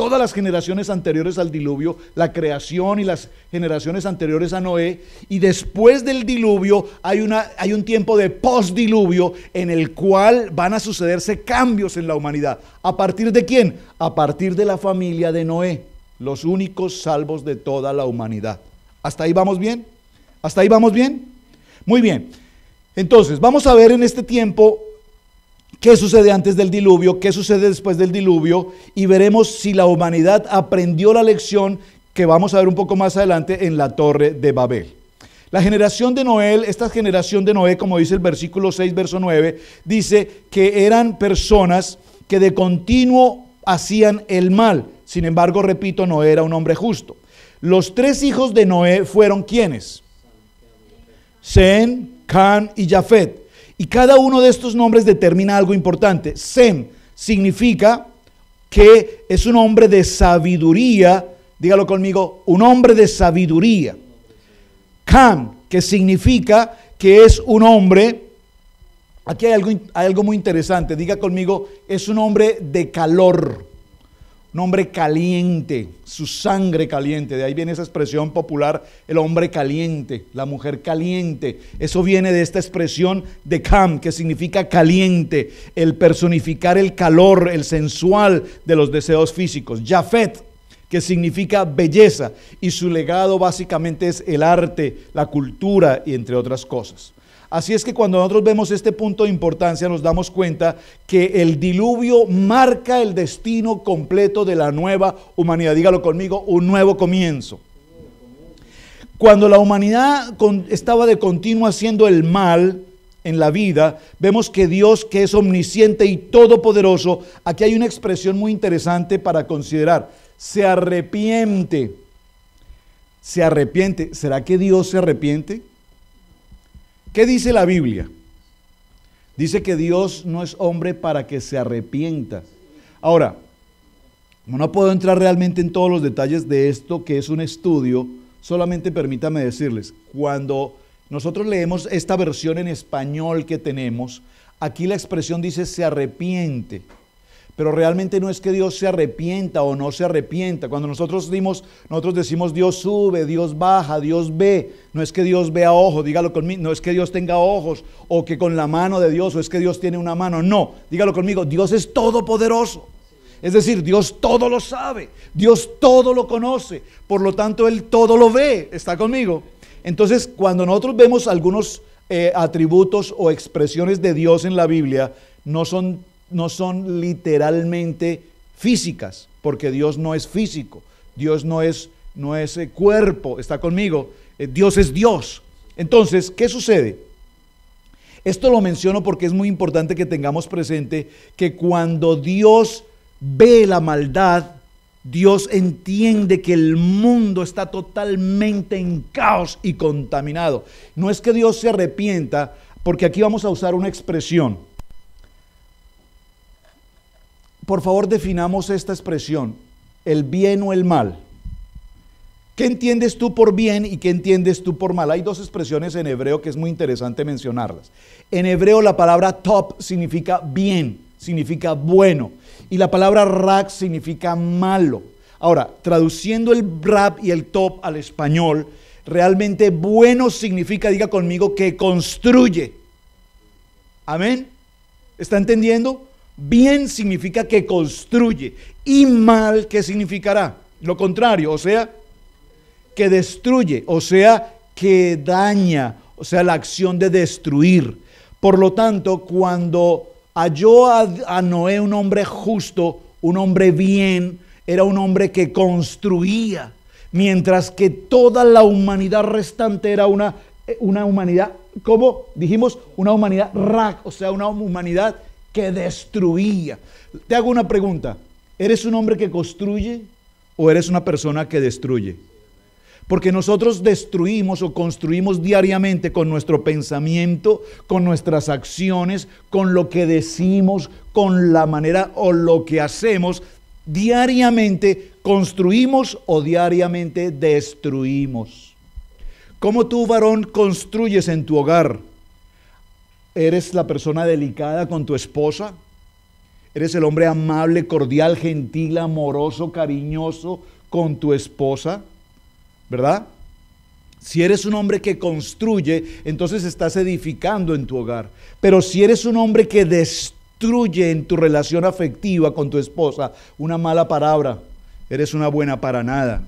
todas las generaciones anteriores al diluvio, la creación y las generaciones anteriores a Noé, y después del diluvio hay, una, hay un tiempo de post diluvio en el cual van a sucederse cambios en la humanidad. ¿A partir de quién? A partir de la familia de Noé, los únicos salvos de toda la humanidad. ¿Hasta ahí vamos bien? ¿Hasta ahí vamos bien? Muy bien. Entonces, vamos a ver en este tiempo qué sucede antes del diluvio, qué sucede después del diluvio, y veremos si la humanidad aprendió la lección que vamos a ver un poco más adelante en la torre de Babel. La generación de Noé, esta generación de Noé, como dice el versículo 6, verso 9, dice que eran personas que de continuo hacían el mal. Sin embargo, repito, Noé era un hombre justo. Los tres hijos de Noé fueron quienes? Zen, Can y Jafet. Y cada uno de estos nombres determina algo importante. Sem significa que es un hombre de sabiduría, dígalo conmigo, un hombre de sabiduría. Cam, que significa que es un hombre, aquí hay algo, hay algo muy interesante, diga conmigo, es un hombre de calor un hombre caliente, su sangre caliente, de ahí viene esa expresión popular, el hombre caliente, la mujer caliente, eso viene de esta expresión de Cam, que significa caliente, el personificar el calor, el sensual de los deseos físicos. Yafet, que significa belleza, y su legado básicamente es el arte, la cultura y entre otras cosas. Así es que cuando nosotros vemos este punto de importancia nos damos cuenta que el diluvio marca el destino completo de la nueva humanidad. Dígalo conmigo, un nuevo comienzo. Cuando la humanidad estaba de continuo haciendo el mal, en la vida, vemos que Dios, que es omnisciente y todopoderoso, aquí hay una expresión muy interesante para considerar, se arrepiente, se arrepiente. ¿Será que Dios se arrepiente? ¿Qué dice la Biblia? Dice que Dios no es hombre para que se arrepienta. Ahora, no puedo entrar realmente en todos los detalles de esto, que es un estudio, solamente permítame decirles, cuando nosotros leemos esta versión en español que tenemos, aquí la expresión dice se arrepiente. Pero realmente no es que Dios se arrepienta o no se arrepienta. Cuando nosotros nosotros decimos Dios sube, Dios baja, Dios ve. No es que Dios vea ojo, dígalo conmigo. No es que Dios tenga ojos o que con la mano de Dios o es que Dios tiene una mano. No, dígalo conmigo. Dios es todopoderoso. Es decir, Dios todo lo sabe, Dios todo lo conoce, por lo tanto Él todo lo ve, está conmigo. Entonces, cuando nosotros vemos algunos eh, atributos o expresiones de Dios en la Biblia, no son no son literalmente físicas, porque Dios no es físico, Dios no es, no es eh, cuerpo, está conmigo, eh, Dios es Dios. Entonces, ¿qué sucede? Esto lo menciono porque es muy importante que tengamos presente que cuando Dios ve la maldad, Dios entiende que el mundo está totalmente en caos y contaminado. No es que Dios se arrepienta, porque aquí vamos a usar una expresión por favor, definamos esta expresión, el bien o el mal. ¿Qué entiendes tú por bien y qué entiendes tú por mal? Hay dos expresiones en hebreo que es muy interesante mencionarlas. En hebreo la palabra top significa bien, significa bueno, y la palabra rack significa malo. Ahora, traduciendo el rap y el top al español, realmente bueno significa, diga conmigo, que construye. Amén. ¿Está entendiendo? Bien significa que construye y mal que significará. Lo contrario, o sea, que destruye, o sea, que daña, o sea, la acción de destruir. Por lo tanto, cuando halló a, Noé un hombre justo, un hombre bien, era un hombre que construía, mientras que toda la humanidad restante era una, eh, una humanidad, como dijimos, una humanidad rac, o sea, una humanidad que destruía. Te hago una pregunta. ¿Eres un hombre que construye o eres una persona que destruye? Porque nosotros destruimos o construimos diariamente con nuestro pensamiento, con nuestras acciones, con lo que decimos, con la manera o lo que hacemos. Diariamente construimos o diariamente destruimos. ¿Cómo tú, varón, construyes en tu hogar? eres la persona delicada con tu esposa, eres el hombre amable, cordial, gentil, amoroso, cariñoso con tu esposa, ¿verdad? Si eres un hombre que construye, entonces estás edificando en tu hogar. Pero si eres un hombre que destruye en tu relación afectiva con tu esposa, una mala palabra, eres una buena para nada.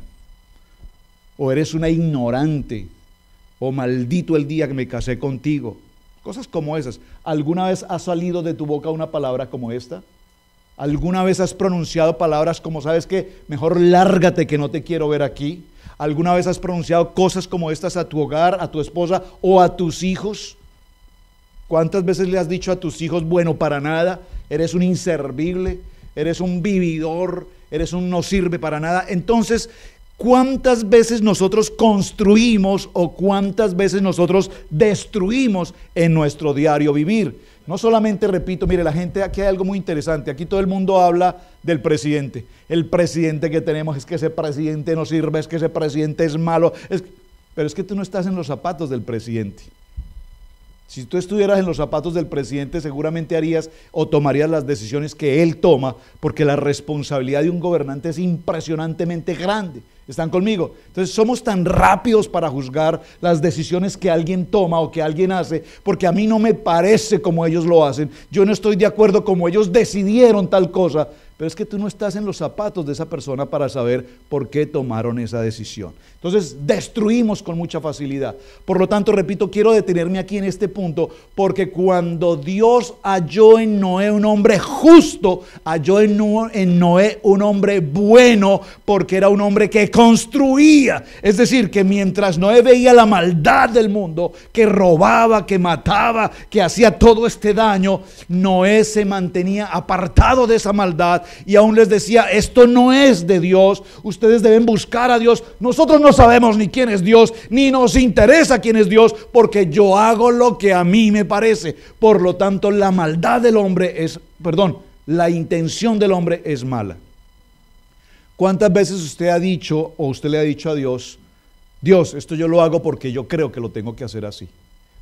O eres una ignorante. O maldito el día que me casé contigo. Cosas como esas. ¿Alguna vez ha salido de tu boca una palabra como esta? ¿Alguna vez has pronunciado palabras como, sabes que mejor lárgate que no te quiero ver aquí? ¿Alguna vez has pronunciado cosas como estas a tu hogar, a tu esposa o a tus hijos? ¿Cuántas veces le has dicho a tus hijos, bueno, para nada, eres un inservible, eres un vividor, eres un no sirve para nada? Entonces, ¿Cuántas veces nosotros construimos o cuántas veces nosotros destruimos en nuestro diario vivir? No solamente repito, mire, la gente, aquí hay algo muy interesante, aquí todo el mundo habla del presidente. El presidente que tenemos es que ese presidente no sirve, es que ese presidente es malo, pero es que tú no estás en los zapatos del presidente. Si tú estuvieras en los zapatos del presidente, seguramente harías o tomarías las decisiones que él toma, porque la responsabilidad de un gobernante es impresionantemente grande. Están conmigo. Entonces somos tan rápidos para juzgar las decisiones que alguien toma o que alguien hace, porque a mí no me parece como ellos lo hacen. Yo no estoy de acuerdo como ellos decidieron tal cosa, pero es que tú no estás en los zapatos de esa persona para saber por qué tomaron esa decisión. Entonces, destruimos con mucha facilidad. Por lo tanto, repito, quiero detenerme aquí en este punto, porque cuando Dios halló en Noé un hombre justo, halló en Noé un hombre bueno, porque era un hombre que construía. Es decir, que mientras Noé veía la maldad del mundo, que robaba, que mataba, que hacía todo este daño, Noé se mantenía apartado de esa maldad y aún les decía, esto no es de Dios, ustedes deben buscar a Dios. Nosotros no sabemos ni quién es Dios, ni nos interesa quién es Dios, porque yo hago lo que a mí me parece. Por lo tanto, la maldad del hombre es, perdón, la intención del hombre es mala. ¿Cuántas veces usted ha dicho o usted le ha dicho a Dios, Dios, esto yo lo hago porque yo creo que lo tengo que hacer así?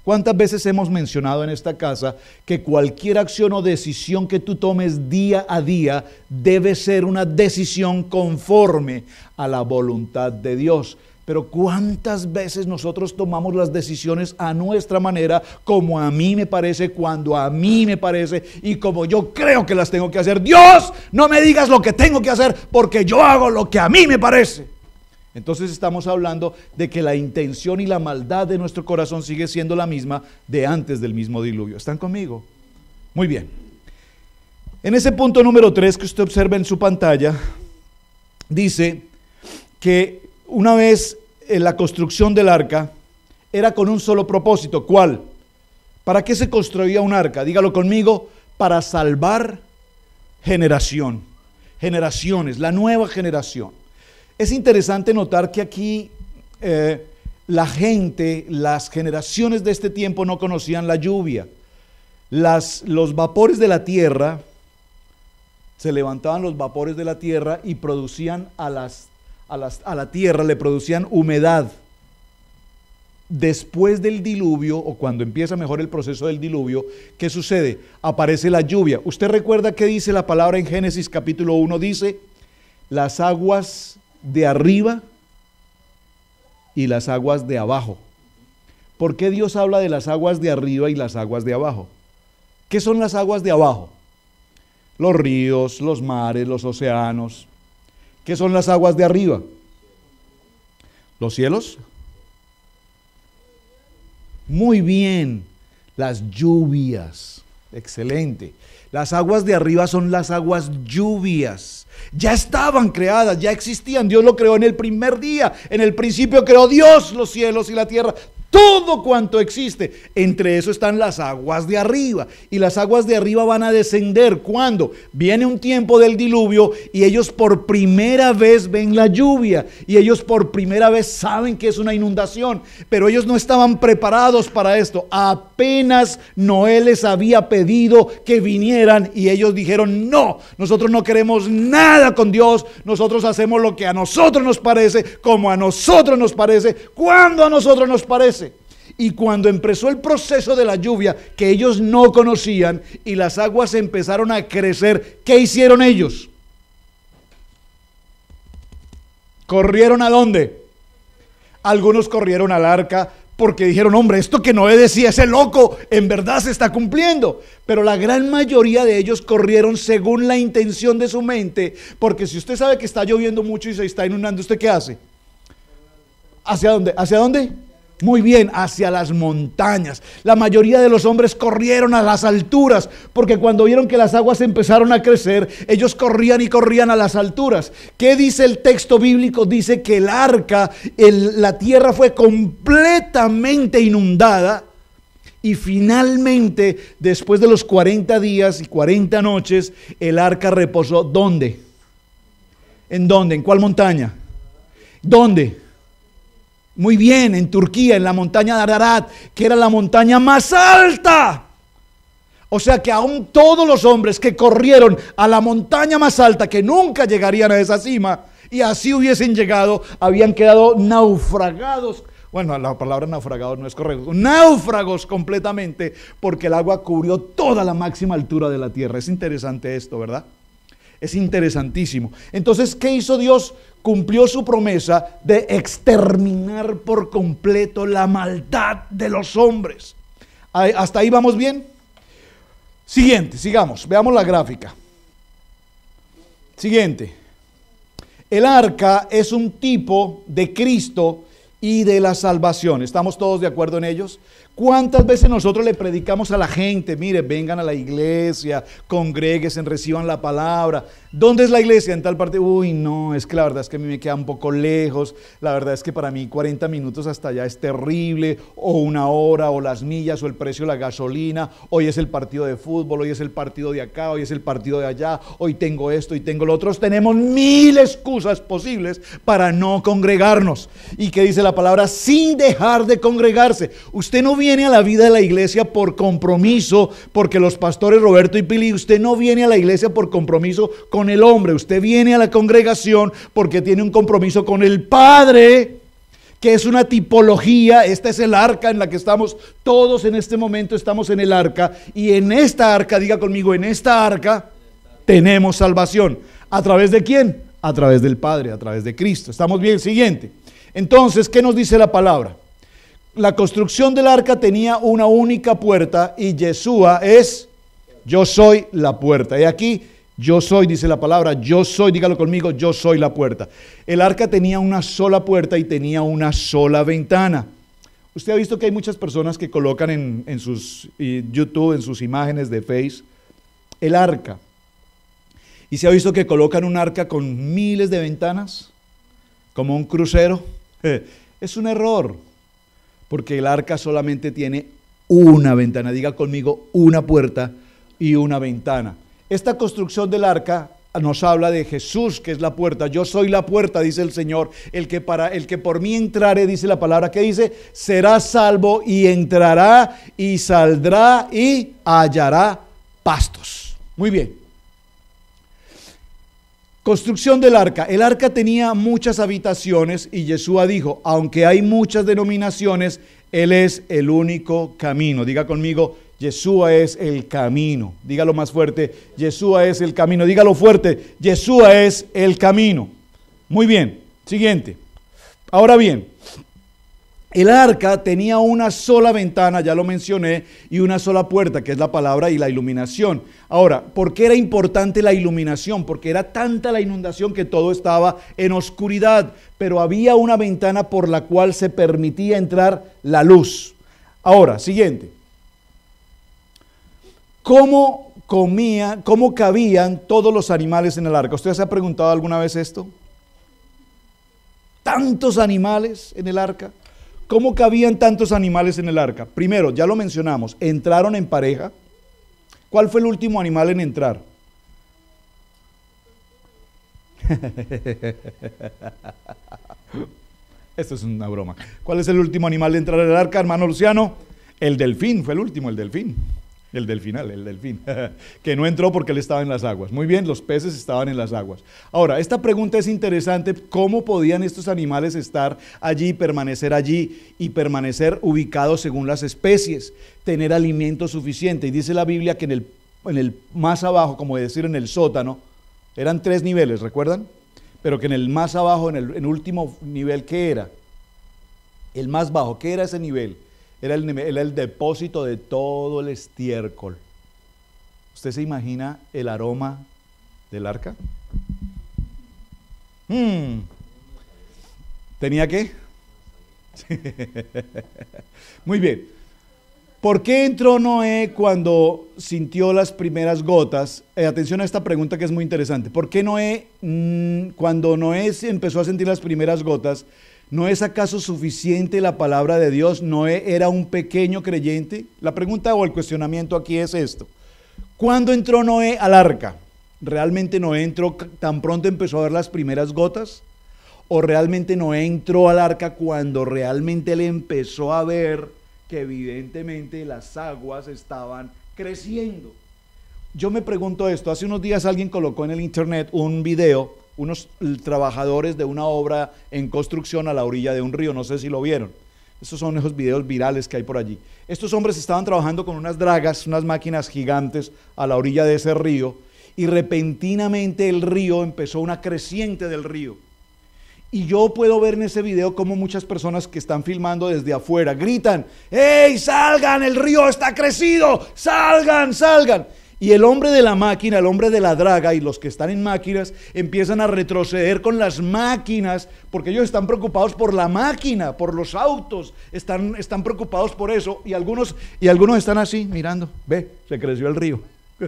¿Cuántas veces hemos mencionado en esta casa que cualquier acción o decisión que tú tomes día a día debe ser una decisión conforme a la voluntad de Dios? Pero cuántas veces nosotros tomamos las decisiones a nuestra manera, como a mí me parece, cuando a mí me parece y como yo creo que las tengo que hacer. Dios, no me digas lo que tengo que hacer porque yo hago lo que a mí me parece. Entonces estamos hablando de que la intención y la maldad de nuestro corazón sigue siendo la misma de antes del mismo diluvio. ¿Están conmigo? Muy bien. En ese punto número 3 que usted observa en su pantalla, dice que una vez en eh, la construcción del arca era con un solo propósito. ¿Cuál? ¿Para qué se construía un arca? Dígalo conmigo, para salvar generación, generaciones, la nueva generación. Es interesante notar que aquí eh, la gente, las generaciones de este tiempo no conocían la lluvia. Las, los vapores de la tierra, se levantaban los vapores de la tierra y producían a, las, a, a la tierra, le producían humedad. Después del diluvio, o cuando empieza mejor el proceso del diluvio, ¿qué sucede? Aparece la lluvia. ¿Usted recuerda qué dice la palabra en Génesis capítulo 1? Dice, las aguas de arriba y las aguas de abajo. ¿Por qué Dios habla de las aguas de arriba y las aguas de abajo? ¿Qué son las aguas de abajo? Los ríos, los mares, los océanos. ¿Qué son las aguas de arriba? Los cielos. Muy bien, las lluvias. Excelente. Las aguas de arriba son las aguas lluvias ya estaban creadas, ya existían. Dios lo creó en el primer día. En el principio creó Dios los cielos y la tierra todo cuanto existe. Entre eso están las aguas de arriba. Y las aguas de arriba van a descender cuando viene un tiempo del diluvio y ellos por primera vez ven la lluvia. Y ellos por primera vez saben que es una inundación. Pero ellos no estaban preparados para esto. Apenas Noé les había pedido que vinieran y ellos dijeron, no, nosotros no queremos nada con Dios. Nosotros hacemos lo que a nosotros nos parece, como a nosotros nos parece, cuando a nosotros nos parece. Y cuando empezó el proceso de la lluvia que ellos no conocían y las aguas empezaron a crecer, ¿qué hicieron ellos? ¿Corrieron a dónde? Algunos corrieron al arca porque dijeron, hombre, esto que no de decía, ese loco, en verdad se está cumpliendo. Pero la gran mayoría de ellos corrieron según la intención de su mente, porque si usted sabe que está lloviendo mucho y se está inundando, ¿usted qué hace? ¿Hacia dónde? ¿Hacia dónde? Muy bien, hacia las montañas. La mayoría de los hombres corrieron a las alturas, porque cuando vieron que las aguas empezaron a crecer, ellos corrían y corrían a las alturas. ¿Qué dice el texto bíblico? Dice que el arca, la tierra fue completamente inundada y finalmente, después de los 40 días y 40 noches, el arca reposó. ¿Dónde? ¿En dónde? ¿En cuál montaña? ¿Dónde? Muy bien, en Turquía, en la montaña de Ararat, que era la montaña más alta. O sea que aún todos los hombres que corrieron a la montaña más alta, que nunca llegarían a esa cima, y así hubiesen llegado, habían quedado naufragados. Bueno, la palabra naufragados no es correcto. Náufragos completamente porque el agua cubrió toda la máxima altura de la tierra. Es interesante esto, ¿verdad? Es interesantísimo. Entonces, ¿qué hizo Dios cumplió su promesa de exterminar por completo la maldad de los hombres. ¿Hasta ahí vamos bien? Siguiente, sigamos, veamos la gráfica. Siguiente. El arca es un tipo de Cristo y de la salvación. ¿Estamos todos de acuerdo en ellos? ¿Cuántas veces nosotros le predicamos a la gente, mire, vengan a la iglesia, congreguen, reciban la palabra? ¿Dónde es la iglesia? En tal parte. Uy, no, es que la verdad es que a mí me queda un poco lejos, la verdad es que para mí 40 minutos hasta allá es terrible, o una hora, o las millas, o el precio de la gasolina, hoy es el partido de fútbol, hoy es el partido de acá, hoy es el partido de allá, hoy tengo esto y tengo lo otro. Tenemos mil excusas posibles para no congregarnos. ¿Y qué dice la palabra sin dejar de congregarse. Usted no viene a la vida de la iglesia por compromiso, porque los pastores Roberto y Pili, usted no viene a la iglesia por compromiso con el hombre, usted viene a la congregación porque tiene un compromiso con el Padre que es una tipología, esta es el arca en la que estamos todos en este momento, estamos en el arca, y en esta arca, diga conmigo, en esta arca tenemos salvación. ¿A través de quién? A través del Padre, a través de Cristo. ¿Estamos bien? Siguiente. Entonces, ¿qué nos dice la palabra? La construcción del arca tenía una única puerta y Yeshua es yo soy la puerta. Y aquí yo soy, dice la palabra, yo soy, dígalo conmigo, yo soy la puerta. El arca tenía una sola puerta y tenía una sola ventana. Usted ha visto que hay muchas personas que colocan en, sus YouTube, en sus imágenes de Face, el arca. Y se ha visto que colocan un arca con miles de ventanas, como un crucero. Eh, es un error, porque el arca solamente tiene una ventana, diga conmigo, una puerta y una ventana. Esta construcción del arca nos habla de Jesús, que es la puerta. Yo soy la puerta, dice el Señor. El que para el que por mí entrare, dice la palabra que dice, será salvo y entrará y saldrá y hallará pastos. Muy bien. Construcción del arca. El arca tenía muchas habitaciones y Yeshua dijo, aunque hay muchas denominaciones, Él es el único camino. Diga conmigo, Yeshua es el camino. Dígalo más fuerte, Yeshua es el camino. Dígalo fuerte, Yeshua es el camino. Muy bien, siguiente. Ahora bien, el arca tenía una sola ventana, ya lo mencioné, y una sola puerta, que es la palabra y la iluminación. Ahora, ¿por qué era importante la iluminación? Porque era tanta la inundación que todo estaba en oscuridad, pero había una ventana por la cual se permitía entrar la luz. Ahora, siguiente. ¿Cómo comía, cómo cabían todos los animales en el arca? ¿Usted se ha preguntado alguna vez esto? Tantos animales en el arca. ¿Cómo cabían tantos animales en el arca? Primero, ya lo mencionamos, entraron en pareja. ¿Cuál fue el último animal en entrar? Esto es una broma. ¿Cuál es el último animal de entrar en el arca, hermano Luciano? El delfín, fue el último, el delfín. El del final, el delfín, que no entró porque él estaba en las aguas. Muy bien, los peces estaban en las aguas. Ahora, esta pregunta es interesante, ¿cómo podían estos animales estar allí, permanecer allí y permanecer ubicados según las especies, tener alimento suficiente? Y dice la Biblia que en el, en el más abajo, como decir en el sótano, eran tres niveles, ¿recuerdan? Pero que en el más abajo, en el último nivel, ¿qué era? El más bajo, ¿qué era ese nivel? Era el, depósito de todo el estiércol. ¿Usted se imagina el aroma del arca? Mm. ¿Tenía qué? Muy bien. ¿Por qué entró Noé cuando sintió las primeras gotas? Eh, atención a esta pregunta que es muy interesante. ¿Por qué Noé, mm, cuando Noé empezó a sentir las primeras gotas, ¿No es acaso suficiente la palabra de Dios? ¿Noé e, era un pequeño creyente? La pregunta o el cuestionamiento aquí es esto. ¿Cuándo entró Noé al arca? ¿Realmente Noé entró tan pronto empezó a ver las primeras gotas? ¿O realmente Noé entró al arca cuando realmente le empezó a ver que evidentemente las aguas estaban creciendo? Yo me pregunto esto. Hace unos días alguien colocó en el internet un video unos trabajadores de una obra en construcción a la orilla de un río, no sé si lo vieron. Estos son esos videos virales que hay por allí. Estos hombres estaban trabajando con unas dragas, unas máquinas gigantes a la orilla de ese río y repentinamente el río empezó una creciente del río. Y yo puedo ver en ese video cómo muchas personas que están filmando desde afuera gritan, ¡Ey, salgan! El río está crecido, salgan, salgan. Y el hombre de la máquina, el hombre de la draga y los que están en máquinas empiezan a retroceder con las máquinas porque ellos están preocupados por la máquina, por los autos, están, están preocupados por eso y algunos, y algunos están así mirando, ve, se creció el río.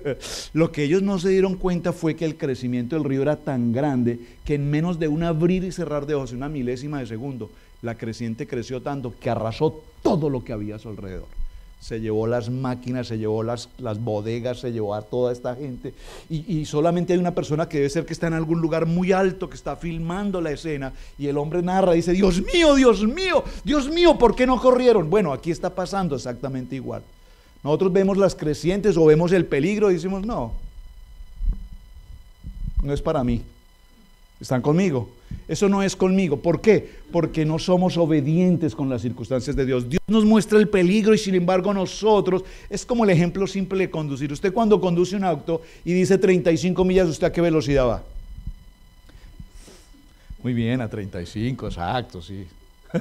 Lo que ellos no se dieron cuenta fue que el crecimiento del río era tan grande que en menos de un abrir y cerrar de ojos, una milésima de segundo, la creciente creció tanto que arrasó todo lo que había a su alrededor se llevó las máquinas, se llevó las, bodegas, se llevó a toda esta gente. Y, y, solamente hay una persona que debe ser que está en algún lugar muy alto, que está filmando la escena, y el hombre narra, dice, Dios mío, Dios mío, Dios mío, ¿por qué no corrieron? Bueno, aquí está pasando exactamente igual. Nosotros vemos las crecientes o vemos el peligro y decimos, no, no es para mí. ¿Están conmigo? Eso no es conmigo. ¿Por qué? Porque no somos obedientes con las circunstancias de Dios. Dios nos muestra el peligro y sin embargo nosotros, es como el ejemplo simple de conducir. Usted cuando conduce un auto y dice 35 millas, ¿usted a qué velocidad va? Muy bien, a 35, exacto, sí.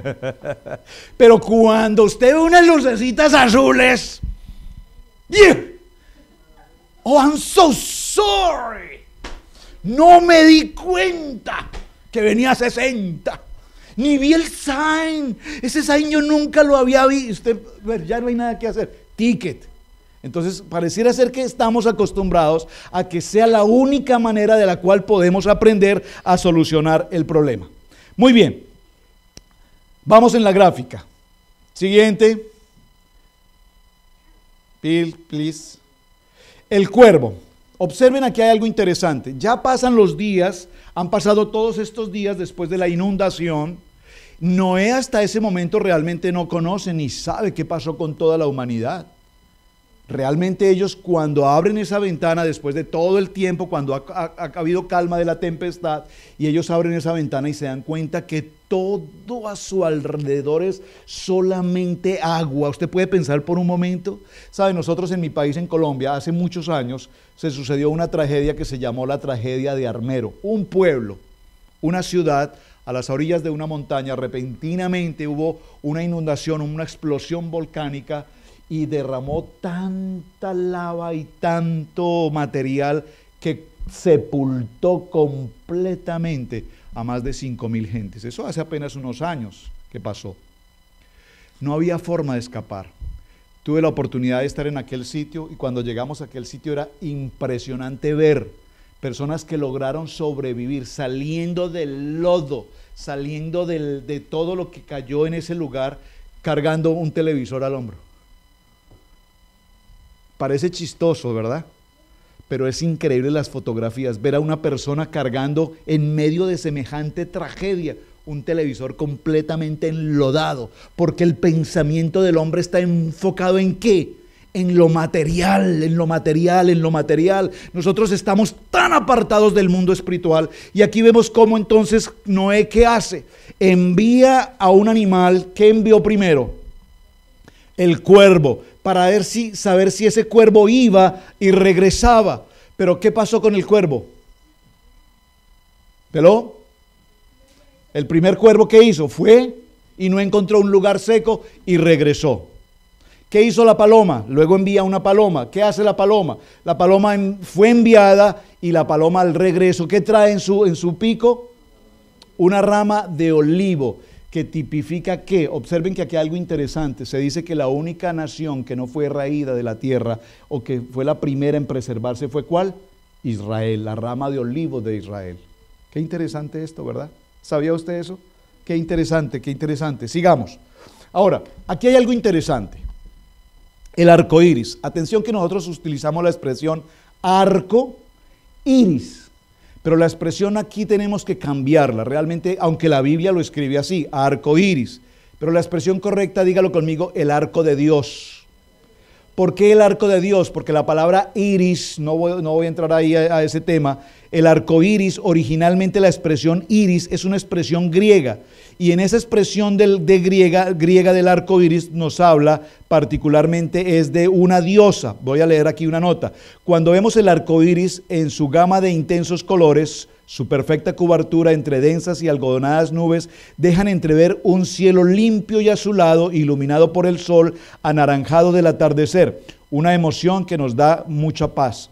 Pero cuando usted ve unas lucecitas azules, oh, I'm so sorry. No me di cuenta que venía a 60. Ni vi el sign. Ese sign yo nunca lo había visto. ya no hay nada que hacer. Ticket. Entonces, pareciera ser que estamos acostumbrados a que sea la única manera de la cual podemos aprender a solucionar el problema. Muy bien. Vamos en la gráfica. Siguiente. Bill, please. El cuervo. Observen aquí hay algo interesante. Ya pasan los días, han pasado todos estos días después de la inundación. Noé hasta ese momento realmente no conoce ni sabe qué pasó con toda la humanidad. Realmente ellos cuando abren esa ventana, después de todo el tiempo, cuando ha, habido calma de la tempestad, y ellos abren esa ventana y se dan cuenta que todo a su alrededor es solamente agua. Usted puede pensar por un momento, sabe, nosotros en mi país, en Colombia, hace muchos años se sucedió una tragedia que se llamó la tragedia de Armero. Un pueblo, una ciudad a las orillas de una montaña, repentinamente hubo una inundación, una explosión volcánica y derramó tanta lava y tanto material que sepultó completamente a más de 5.000 gentes. Eso hace apenas unos años que pasó. No había forma de escapar. Tuve la oportunidad de estar en aquel sitio y cuando llegamos a aquel sitio era impresionante ver personas que lograron sobrevivir saliendo del lodo, saliendo de todo lo que cayó en ese lugar, cargando un televisor al hombro. Parece chistoso, ¿verdad? pero es increíble las fotografías, ver a una persona cargando en medio de semejante tragedia un televisor completamente enlodado, porque el pensamiento del hombre está enfocado en qué? En lo material, en lo material, en lo material. Nosotros estamos tan apartados del mundo espiritual y aquí vemos cómo entonces Noé qué hace? Envía a un animal, ¿qué envió primero? el cuervo, para ver si, saber si ese cuervo iba y regresaba. Pero ¿qué pasó con el cuervo? ¿Peló? El primer cuervo que hizo fue y no encontró un lugar seco y regresó. ¿Qué hizo la paloma? Luego envía una paloma. ¿Qué hace la paloma? La paloma fue enviada y la paloma al regreso. ¿Qué trae en su, en su pico? Una rama de olivo que tipifica que, observen que aquí hay algo interesante, se dice que la única nación que no fue raída de la tierra o que fue la primera en preservarse fue cuál? Israel, la rama de olivos de Israel. Qué interesante esto, ¿verdad? ¿Sabía usted eso? Qué interesante, qué interesante. Sigamos. Ahora, aquí hay algo interesante. El arco iris. Atención que nosotros utilizamos la expresión arco iris. Pero la expresión aquí tenemos que cambiarla, realmente, aunque la Biblia lo escribe así, arco iris. Pero la expresión correcta, dígalo conmigo, el arco de Dios. ¿Por qué el arco de Dios? Porque la palabra iris, no voy, a entrar ahí a, ese tema, el arco iris, originalmente la expresión iris es una expresión griega. Y en esa expresión de griega, griega del arco iris nos habla particularmente es de una diosa. Voy a leer aquí una nota. Cuando vemos el arco iris en su gama de intensos colores, su perfecta cobertura entre densas y algodonadas nubes dejan entrever un cielo limpio y azulado, iluminado por el sol anaranjado del atardecer, una emoción que nos da mucha paz.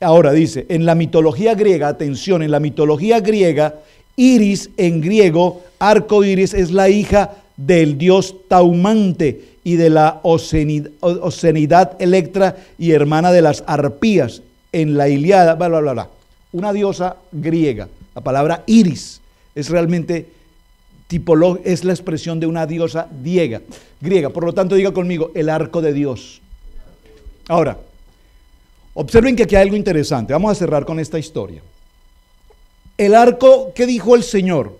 Ahora dice, en la mitología griega, atención, en la mitología griega, Iris en griego, arco iris, es la hija del dios Taumante y de la ocenidad, Electra y hermana de las arpías en la Iliada, bla, bla, bla. bla una diosa griega. La palabra Iris es realmente es la expresión de una diosa griega. griega. Por lo tanto, diga conmigo, el arco de Dios. Ahora, observen que aquí hay algo interesante. Vamos a cerrar con esta historia. El arco que dijo el Señor,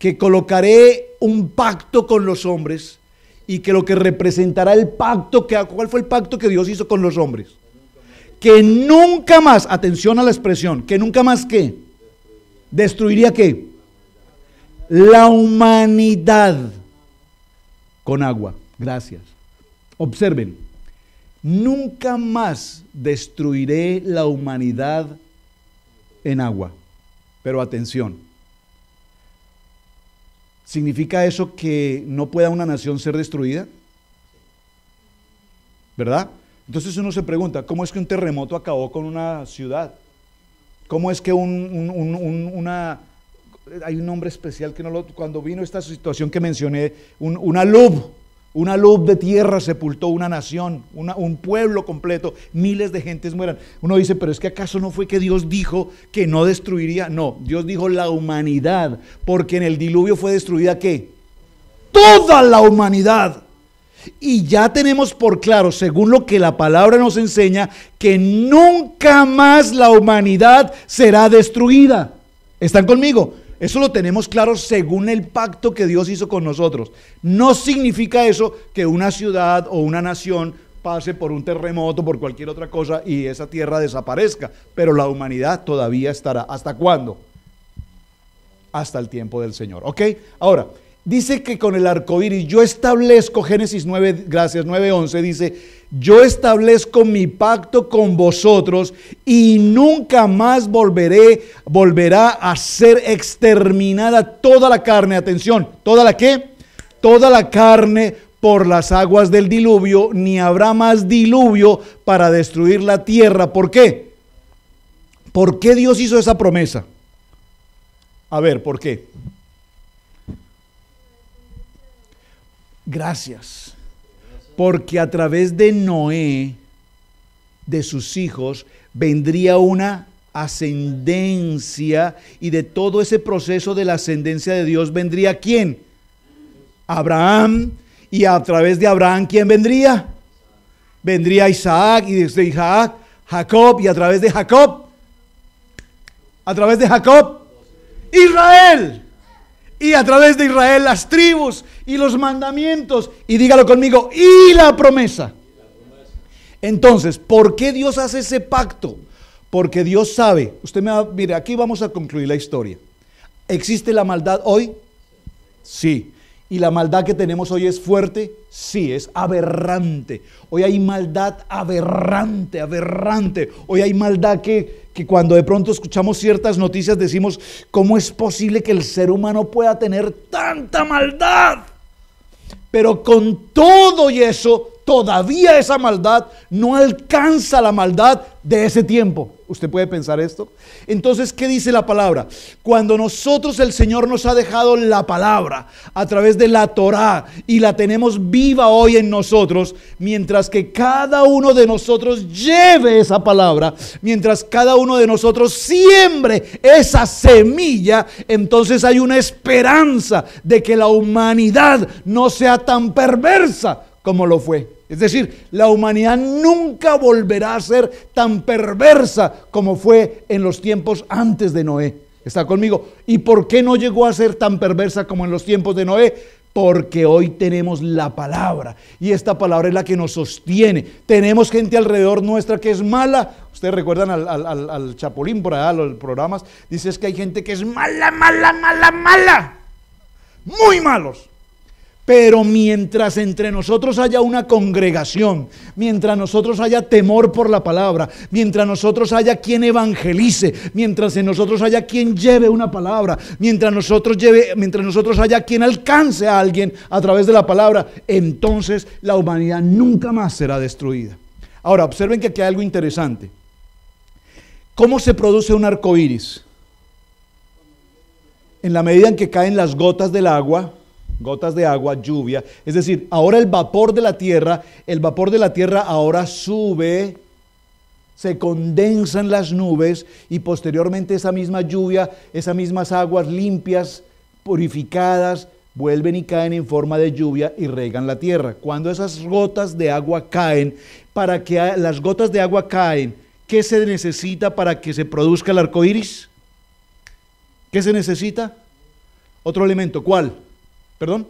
que colocaré un pacto con los hombres y que lo que representará el pacto, que, ¿cuál fue el pacto que Dios hizo con los hombres? que nunca más, atención a la expresión, que nunca más qué, destruiría qué, la humanidad con agua. Gracias. Observen, nunca más destruiré la humanidad en agua. Pero atención, ¿significa eso que no pueda una nación ser destruida? ¿Verdad? Entonces uno se pregunta, ¿cómo es que un terremoto acabó con una ciudad? ¿Cómo es que un, una... Hay un nombre especial que no lo... Cuando vino esta situación que mencioné, una luz una luz de tierra sepultó una nación, un pueblo completo, miles de gentes mueran. Uno dice, pero es que acaso no fue que Dios dijo que no destruiría. No, Dios dijo la humanidad, porque en el diluvio fue destruida qué? Toda la humanidad. Y ya tenemos por claro, según lo que la palabra nos enseña, que nunca más la humanidad será destruida. ¿Están conmigo? Eso lo tenemos claro según el pacto que Dios hizo con nosotros. No significa eso que una ciudad o una nación pase por un terremoto, por cualquier otra cosa y esa tierra desaparezca. Pero la humanidad todavía estará. ¿Hasta cuándo? Hasta el tiempo del Señor. ¿Ok? Ahora, dice que con el arco iris, yo establezco, Génesis 9, gracias, 11, dice: Yo establezco mi pacto con vosotros y nunca más volveré, volverá a ser exterminada toda la carne. Atención, ¿toda la qué? Toda la carne por las aguas del diluvio, ni habrá más diluvio para destruir la tierra. ¿Por qué? ¿Por qué Dios hizo esa promesa? A ver, ¿por qué? Gracias. Porque a través de Noé, de sus hijos, vendría una ascendencia y de todo ese proceso de la ascendencia de Dios vendría quién? Abraham. Y a través de Abraham, ¿quién vendría? Vendría Isaac y desde Isaac, Jacob y a través de Jacob. A través de Jacob, Israel y a través de Israel las tribus y los mandamientos, y dígalo conmigo, y la promesa. Entonces, ¿por qué Dios hace ese pacto? Porque Dios sabe, usted me va, mire, aquí vamos a concluir la historia. ¿Existe la maldad hoy? Sí y la maldad que tenemos hoy es fuerte, sí, es aberrante. Hoy hay maldad aberrante, aberrante. Hoy hay maldad que, que cuando de pronto escuchamos ciertas noticias decimos, ¿cómo es posible que el ser humano pueda tener tanta maldad? Pero con todo y eso, todavía esa maldad no alcanza la maldad de ese tiempo. ¿Usted puede pensar esto? Entonces, ¿qué dice la palabra? Cuando nosotros el Señor nos ha dejado la palabra a través de la Torá y la tenemos viva hoy en nosotros, mientras que cada uno de nosotros lleve esa palabra, mientras cada uno de nosotros siembre esa semilla, entonces hay una esperanza de que la humanidad no sea tan perversa como lo fue. Es decir, la humanidad nunca volverá a ser tan perversa como fue en los tiempos antes de Noé. Está conmigo. ¿Y por qué no llegó a ser tan perversa como en los tiempos de Noé? Porque hoy tenemos la palabra y esta palabra es la que nos sostiene. Tenemos gente alrededor nuestra que es mala. Ustedes recuerdan al, Chapulín por allá, los programas. dices que hay gente que es mala, mala, mala, mala. Muy malos. Pero mientras entre nosotros haya una congregación, mientras nosotros haya temor por la palabra, mientras nosotros haya quien evangelice, mientras en nosotros haya quien lleve una palabra, mientras nosotros lleve, mientras nosotros haya quien alcance a alguien a través de la palabra, entonces la humanidad nunca más será destruida. Ahora, observen que aquí hay algo interesante. ¿Cómo se produce un arco iris? En la medida en que caen las gotas del agua gotas de agua, lluvia. Es decir, ahora el vapor de la tierra, el vapor de la tierra ahora sube, se condensan las nubes y posteriormente esa misma lluvia, esas mismas aguas limpias, purificadas, vuelven y caen en forma de lluvia y regan la tierra. Cuando esas gotas de agua caen, para que las gotas de agua caen, ¿qué se necesita para que se produzca el arco iris? ¿Qué se necesita? Otro elemento, ¿cuál? ¿Perdón?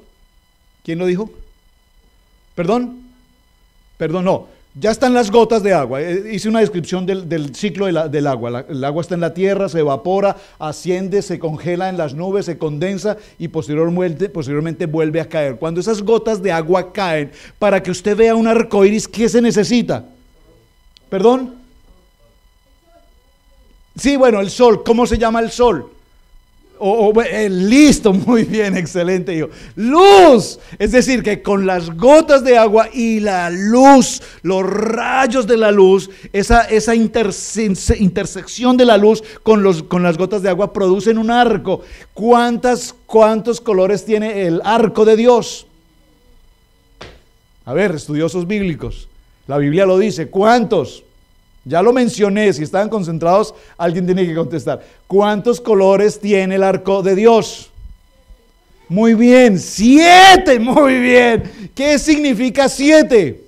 ¿Quién lo dijo? ¿Perdón? Perdón, no. Ya están las gotas de agua. Eh, hice una descripción del, ciclo del agua. el agua está en la tierra, se evapora, asciende, se congela en las nubes, se condensa y posteriormente, vuelve a caer. Cuando esas gotas de agua caen, para que usted vea un arco iris, ¿qué se necesita? ¿Perdón? Sí, bueno, el sol. ¿Cómo se llama el sol? Eh, eh, listo, muy bien, excelente Yo Luz, es decir, que con las gotas de agua y la luz, los rayos de la luz, esa, esa intersección de la luz con, los, con las gotas de agua producen un arco. ¿Cuántas, ¿Cuántos colores tiene el arco de Dios? A ver, estudiosos bíblicos, la Biblia lo dice, ¿cuántos? Ya lo mencioné, si estaban concentrados, alguien tiene que contestar. ¿Cuántos colores tiene el arco de Dios? Muy bien, siete, muy bien. ¿Qué significa siete?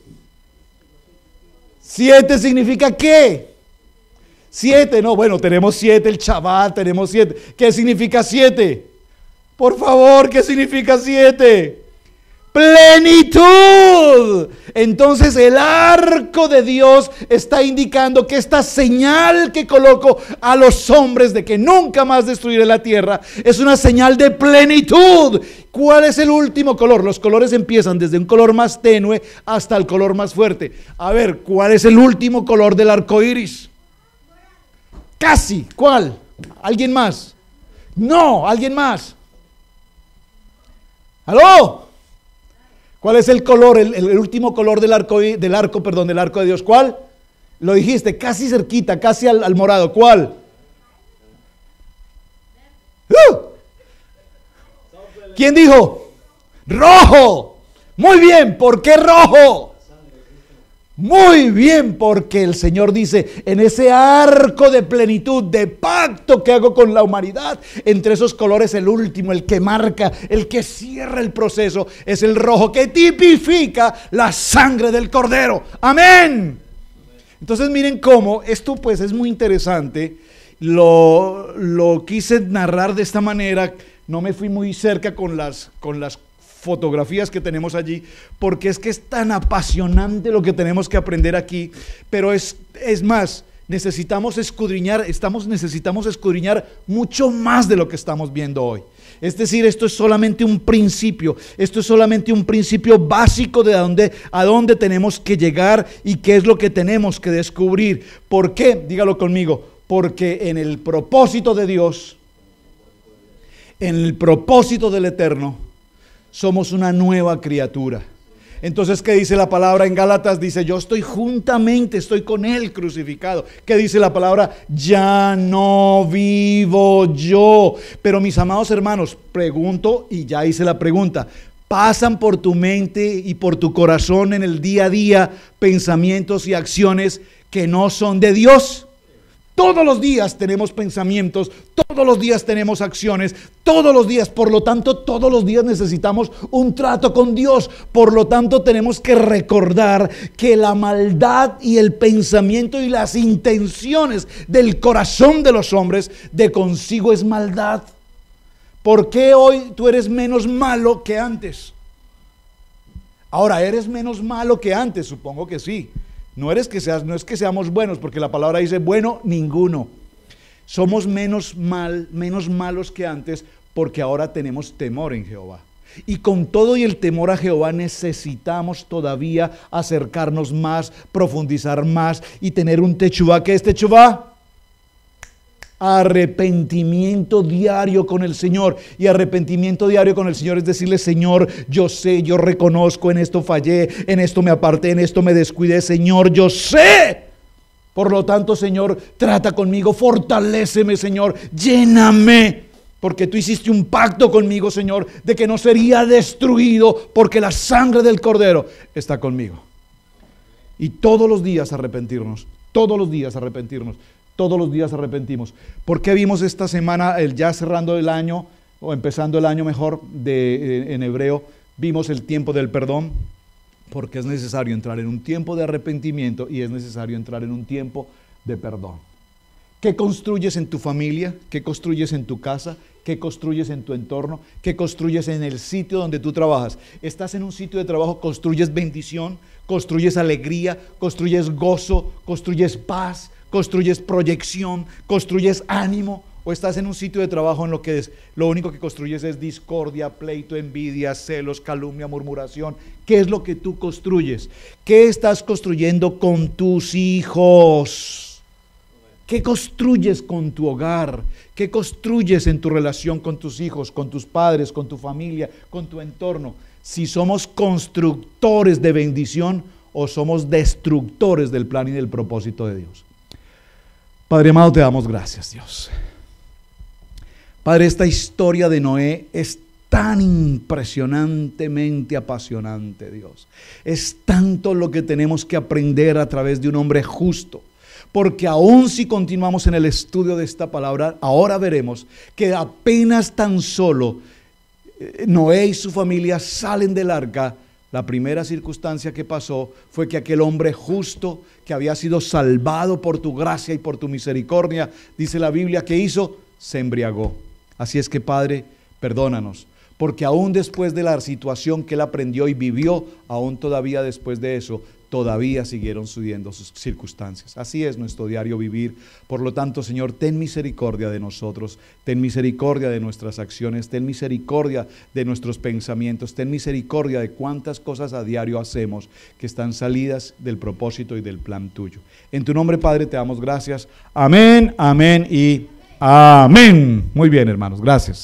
Siete significa qué? Siete, no, bueno, tenemos siete, el chaval, tenemos siete. ¿Qué significa siete? Por favor, ¿qué significa siete? plenitud. Entonces el arco de Dios está indicando que esta señal que coloco a los hombres de que nunca más destruiré la tierra es una señal de plenitud. ¿Cuál es el último color? Los colores empiezan desde un color más tenue hasta el color más fuerte. A ver, ¿cuál es el último color del arco iris? Casi, ¿cuál? ¿Alguien más? No, ¿alguien más? ¿Aló? ¿Cuál es el color, el, último color del arco, del arco, perdón, del arco de Dios? ¿Cuál? Lo dijiste, casi cerquita, casi al, morado. ¿Cuál? ¡Uh! ¿Quién dijo? Rojo. Muy bien, ¿por qué rojo? Muy bien, porque el Señor dice, en ese arco de plenitud, de pacto que hago con la humanidad, entre esos colores el último, el que marca, el que cierra el proceso, es el rojo que tipifica la sangre del cordero. Amén. Entonces miren cómo, esto pues es muy interesante, lo, lo quise narrar de esta manera, no me fui muy cerca con las, con las fotografías que tenemos allí, porque es que es tan apasionante lo que tenemos que aprender aquí, pero es, más, necesitamos escudriñar, estamos, necesitamos escudriñar mucho más de lo que estamos viendo hoy. Es decir, esto es solamente un principio, esto es solamente un principio básico de a dónde, a dónde tenemos que llegar y qué es lo que tenemos que descubrir. ¿Por qué? Dígalo conmigo, porque en el propósito de Dios, en el propósito del Eterno, somos una nueva criatura. Entonces, ¿qué dice la palabra en Gálatas? Dice, yo estoy juntamente, estoy con Él crucificado. ¿Qué dice la palabra? Ya no vivo yo. Pero mis amados hermanos, pregunto y ya hice la pregunta. Pasan por tu mente y por tu corazón en el día a día pensamientos y acciones que no son de Dios. Todos los días tenemos pensamientos, todos los días tenemos acciones, todos los días, por lo tanto, todos los días necesitamos un trato con Dios. Por lo tanto, tenemos que recordar que la maldad y el pensamiento y las intenciones del corazón de los hombres de consigo es maldad. ¿Por qué hoy tú eres menos malo que antes? Ahora, ¿eres menos malo que antes? Supongo que sí. No, eres que seas, no es que seamos buenos, porque la palabra dice bueno ninguno. Somos menos mal, menos malos que antes, porque ahora tenemos temor en Jehová. Y con todo y el temor a Jehová necesitamos todavía acercarnos más, profundizar más y tener un techuá que es techubá? arrepentimiento diario con el Señor. Y arrepentimiento diario con el Señor es decirle, Señor, yo sé, yo reconozco, en esto fallé, en esto me aparté, en esto me descuidé, Señor, yo sé. Por lo tanto, Señor, trata conmigo, fortaléceme, Señor, lléname. Porque tú hiciste un pacto conmigo, Señor, de que no sería destruido porque la sangre del cordero está conmigo. Y todos los días arrepentirnos, todos los días arrepentirnos. Todos los días arrepentimos. ¿Por qué vimos esta semana, el ya cerrando el año, o empezando el año mejor de, eh, en hebreo, vimos el tiempo del perdón? Porque es necesario entrar en un tiempo de arrepentimiento y es necesario entrar en un tiempo de perdón. ¿Qué construyes en tu familia? ¿Qué construyes en tu casa? ¿Qué construyes en tu entorno? ¿Qué construyes en el sitio donde tú trabajas? Estás en un sitio de trabajo, construyes bendición, construyes alegría, construyes gozo, construyes paz, construyes proyección, construyes ánimo, o estás en un sitio de trabajo en lo que es, lo único que construyes es discordia, pleito, envidia, celos, calumnia, murmuración. ¿Qué es lo que tú construyes? ¿Qué estás construyendo con tus hijos? ¿Qué construyes con tu hogar? ¿Qué construyes en tu relación con tus hijos, con tus padres, con tu familia, con tu entorno? Si somos constructores de bendición o somos destructores del plan y del propósito de Dios. Padre amado, te damos gracias, Dios. Padre, esta historia de Noé es tan impresionantemente apasionante, Dios. Es tanto lo que tenemos que aprender a través de un hombre justo. Porque aún si continuamos en el estudio de esta palabra, ahora veremos que apenas tan solo eh, Noé y su familia salen del arca la primera circunstancia que pasó fue que aquel hombre justo que había sido salvado por tu gracia y por tu misericordia, dice la Biblia, que hizo, se embriagó. Así es que Padre, perdónanos porque aún después de la situación que él aprendió y vivió, aún todavía después de eso, todavía siguieron subiendo sus circunstancias. Así es nuestro diario vivir. Por lo tanto, Señor, ten misericordia de nosotros, ten misericordia de nuestras acciones, ten misericordia de nuestros pensamientos, ten misericordia de cuántas cosas a diario hacemos que están salidas del propósito y del plan tuyo. En tu nombre, Padre, te damos gracias. Amén, amén y amén. Muy bien, hermanos, gracias.